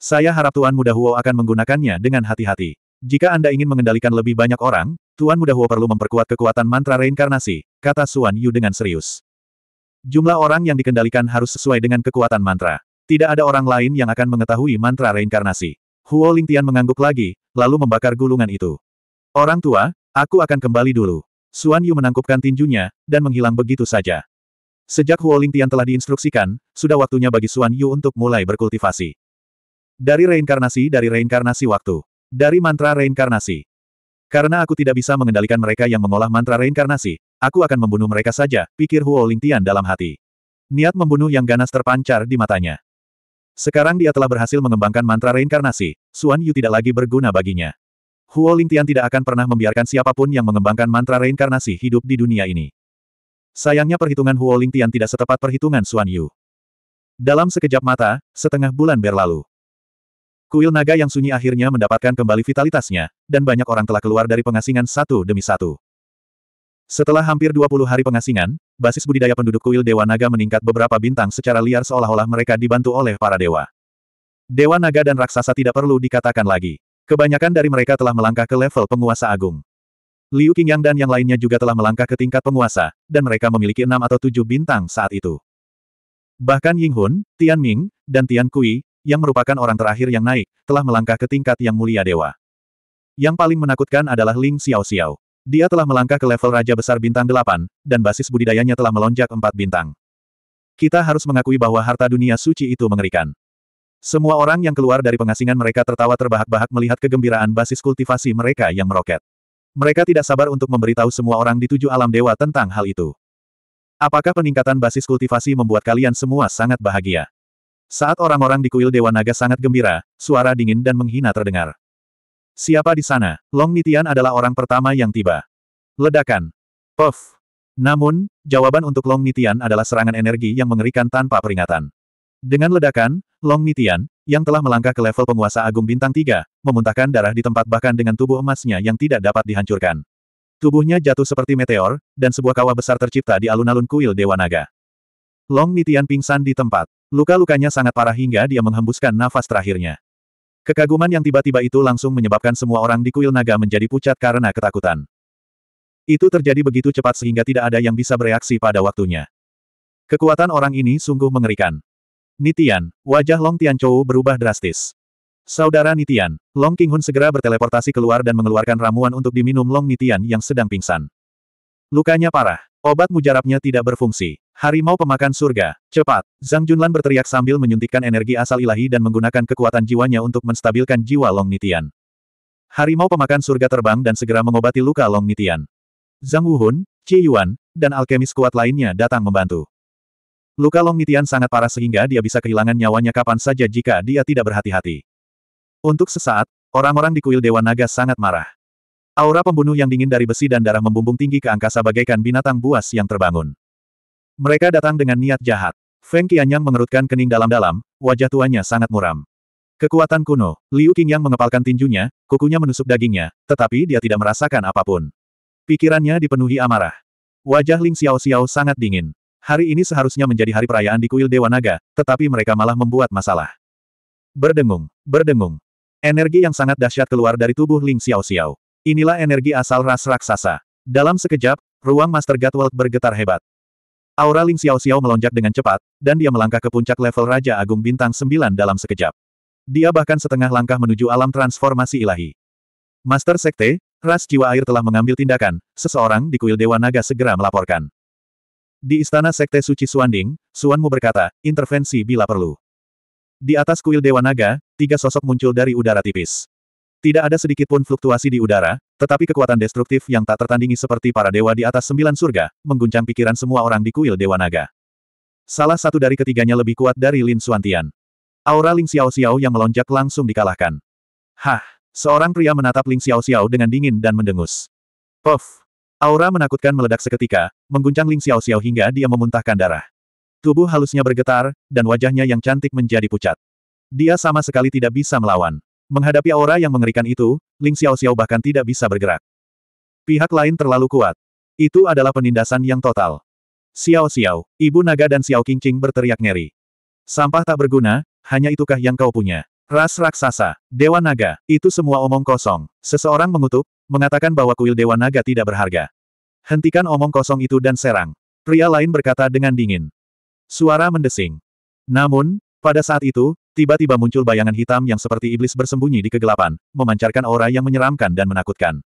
[SPEAKER 1] Saya harap Tuan Muda Huo akan menggunakannya dengan hati-hati. Jika Anda ingin mengendalikan lebih banyak orang, Tuan Muda Huo perlu memperkuat kekuatan mantra reinkarnasi, kata Xuan Yu dengan serius. Jumlah orang yang dikendalikan harus sesuai dengan kekuatan mantra. Tidak ada orang lain yang akan mengetahui mantra reinkarnasi. Huo Lingtian mengangguk lagi, lalu membakar gulungan itu. Orang tua, aku akan kembali dulu. Suan Yu menangkupkan tinjunya, dan menghilang begitu saja. Sejak Huo Lingtian telah diinstruksikan, sudah waktunya bagi Suan Yu untuk mulai berkultivasi. Dari reinkarnasi dari reinkarnasi waktu. Dari mantra reinkarnasi. Karena aku tidak bisa mengendalikan mereka yang mengolah mantra reinkarnasi, aku akan membunuh mereka saja, pikir Huo Lingtian dalam hati. Niat membunuh yang ganas terpancar di matanya. Sekarang dia telah berhasil mengembangkan mantra reinkarnasi, Xuan Yu tidak lagi berguna baginya. Huo Lingtian tidak akan pernah membiarkan siapapun yang mengembangkan mantra reinkarnasi hidup di dunia ini. Sayangnya perhitungan Huo Lingtian tidak setepat perhitungan Xuan Yu. Dalam sekejap mata, setengah bulan berlalu. Kuil naga yang sunyi akhirnya mendapatkan kembali vitalitasnya, dan banyak orang telah keluar dari pengasingan satu demi satu. Setelah hampir 20 hari pengasingan, basis budidaya penduduk kuil Dewa Naga meningkat beberapa bintang secara liar seolah-olah mereka dibantu oleh para dewa. Dewa Naga dan Raksasa tidak perlu dikatakan lagi. Kebanyakan dari mereka telah melangkah ke level penguasa agung. Liu Qingyang dan yang lainnya juga telah melangkah ke tingkat penguasa, dan mereka memiliki enam atau tujuh bintang saat itu. Bahkan Ying Hun, Tian Ming, dan Tian Kui, yang merupakan orang terakhir yang naik, telah melangkah ke tingkat yang mulia dewa. Yang paling menakutkan adalah Ling Xiao Xiao. Dia telah melangkah ke level Raja Besar Bintang 8, dan basis budidayanya telah melonjak empat bintang. Kita harus mengakui bahwa harta dunia suci itu mengerikan. Semua orang yang keluar dari pengasingan mereka tertawa terbahak-bahak melihat kegembiraan basis kultivasi mereka yang meroket. Mereka tidak sabar untuk memberitahu semua orang di tujuh alam dewa tentang hal itu. Apakah peningkatan basis kultivasi membuat kalian semua sangat bahagia? Saat orang-orang di kuil Dewa Naga sangat gembira, suara dingin dan menghina terdengar. Siapa di sana? Long Nitian adalah orang pertama yang tiba. Ledakan. Puff. Namun, jawaban untuk Long Nitian adalah serangan energi yang mengerikan tanpa peringatan. Dengan ledakan, Long Nitian, yang telah melangkah ke level penguasa agung bintang 3, memuntahkan darah di tempat bahkan dengan tubuh emasnya yang tidak dapat dihancurkan. Tubuhnya jatuh seperti meteor, dan sebuah kawah besar tercipta di alun-alun kuil Dewa Naga. Long Nitian pingsan di tempat. Luka-lukanya sangat parah hingga dia menghembuskan nafas terakhirnya. Kekaguman yang tiba-tiba itu langsung menyebabkan semua orang di kuil naga menjadi pucat karena ketakutan. Itu terjadi begitu cepat sehingga tidak ada yang bisa bereaksi pada waktunya. Kekuatan orang ini sungguh mengerikan. Nitian, wajah Long Tianchou berubah drastis. Saudara Nitian, Long King Hun segera berteleportasi keluar dan mengeluarkan ramuan untuk diminum Long Nitian yang sedang pingsan. Lukanya parah. Obat mujarabnya tidak berfungsi. Harimau pemakan surga, cepat! Zhang Junlan berteriak sambil menyuntikkan energi asal ilahi dan menggunakan kekuatan jiwanya untuk menstabilkan jiwa Long Nitian. Harimau pemakan surga terbang dan segera mengobati luka Long Nitian. Zhang Wuhun, Qi Yuan, dan alkemis kuat lainnya datang membantu. Luka Long Nitian sangat parah sehingga dia bisa kehilangan nyawanya kapan saja jika dia tidak berhati-hati. Untuk sesaat, orang-orang di kuil Dewa Naga sangat marah. Aura pembunuh yang dingin dari besi dan darah membumbung tinggi ke angkasa bagaikan binatang buas yang terbangun. Mereka datang dengan niat jahat. Feng Qianyang mengerutkan kening dalam-dalam, wajah tuanya sangat muram. Kekuatan kuno, Liu Qingyang mengepalkan tinjunya, kukunya menusuk dagingnya, tetapi dia tidak merasakan apapun. Pikirannya dipenuhi amarah. Wajah Ling Xiao Xiao sangat dingin. Hari ini seharusnya menjadi hari perayaan di kuil Dewa Naga, tetapi mereka malah membuat masalah. Berdengung, berdengung. Energi yang sangat dahsyat keluar dari tubuh Ling Xiao Xiao. Inilah energi asal ras raksasa. Dalam sekejap, ruang Master Gatwald bergetar hebat. Aura Ling Xiao Xiao melonjak dengan cepat, dan dia melangkah ke puncak level Raja Agung Bintang 9 dalam sekejap. Dia bahkan setengah langkah menuju alam transformasi ilahi. Master Sekte, ras jiwa air telah mengambil tindakan, seseorang di kuil Dewa Naga segera melaporkan. Di istana Sekte Suci Suanding, Suanmu berkata, intervensi bila perlu. Di atas kuil Dewa Naga, tiga sosok muncul dari udara tipis. Tidak ada sedikit pun fluktuasi di udara, tetapi kekuatan destruktif yang tak tertandingi seperti para dewa di atas sembilan surga, mengguncang pikiran semua orang di kuil Dewa Naga. Salah satu dari ketiganya lebih kuat dari Lin Xuantian. Aura Ling Xiao Xiao yang melonjak langsung dikalahkan. Hah! Seorang pria menatap Ling Xiao Xiao dengan dingin dan mendengus. Puff! Aura menakutkan meledak seketika, mengguncang Ling Xiao Xiao hingga dia memuntahkan darah. Tubuh halusnya bergetar, dan wajahnya yang cantik menjadi pucat. Dia sama sekali tidak bisa melawan. Menghadapi aura yang mengerikan itu, Ling Xiao Xiao bahkan tidak bisa bergerak. Pihak lain terlalu kuat. Itu adalah penindasan yang total. Xiao Xiao, Ibu Naga dan Xiao Qingqing berteriak ngeri. Sampah tak berguna, hanya itukah yang kau punya. Ras raksasa, Dewa Naga, itu semua omong kosong. Seseorang mengutuk, mengatakan bahwa kuil Dewa Naga tidak berharga. Hentikan omong kosong itu dan serang. Pria lain berkata dengan dingin. Suara mendesing. Namun, pada saat itu, tiba-tiba muncul bayangan hitam yang seperti iblis bersembunyi di kegelapan, memancarkan aura yang menyeramkan dan menakutkan.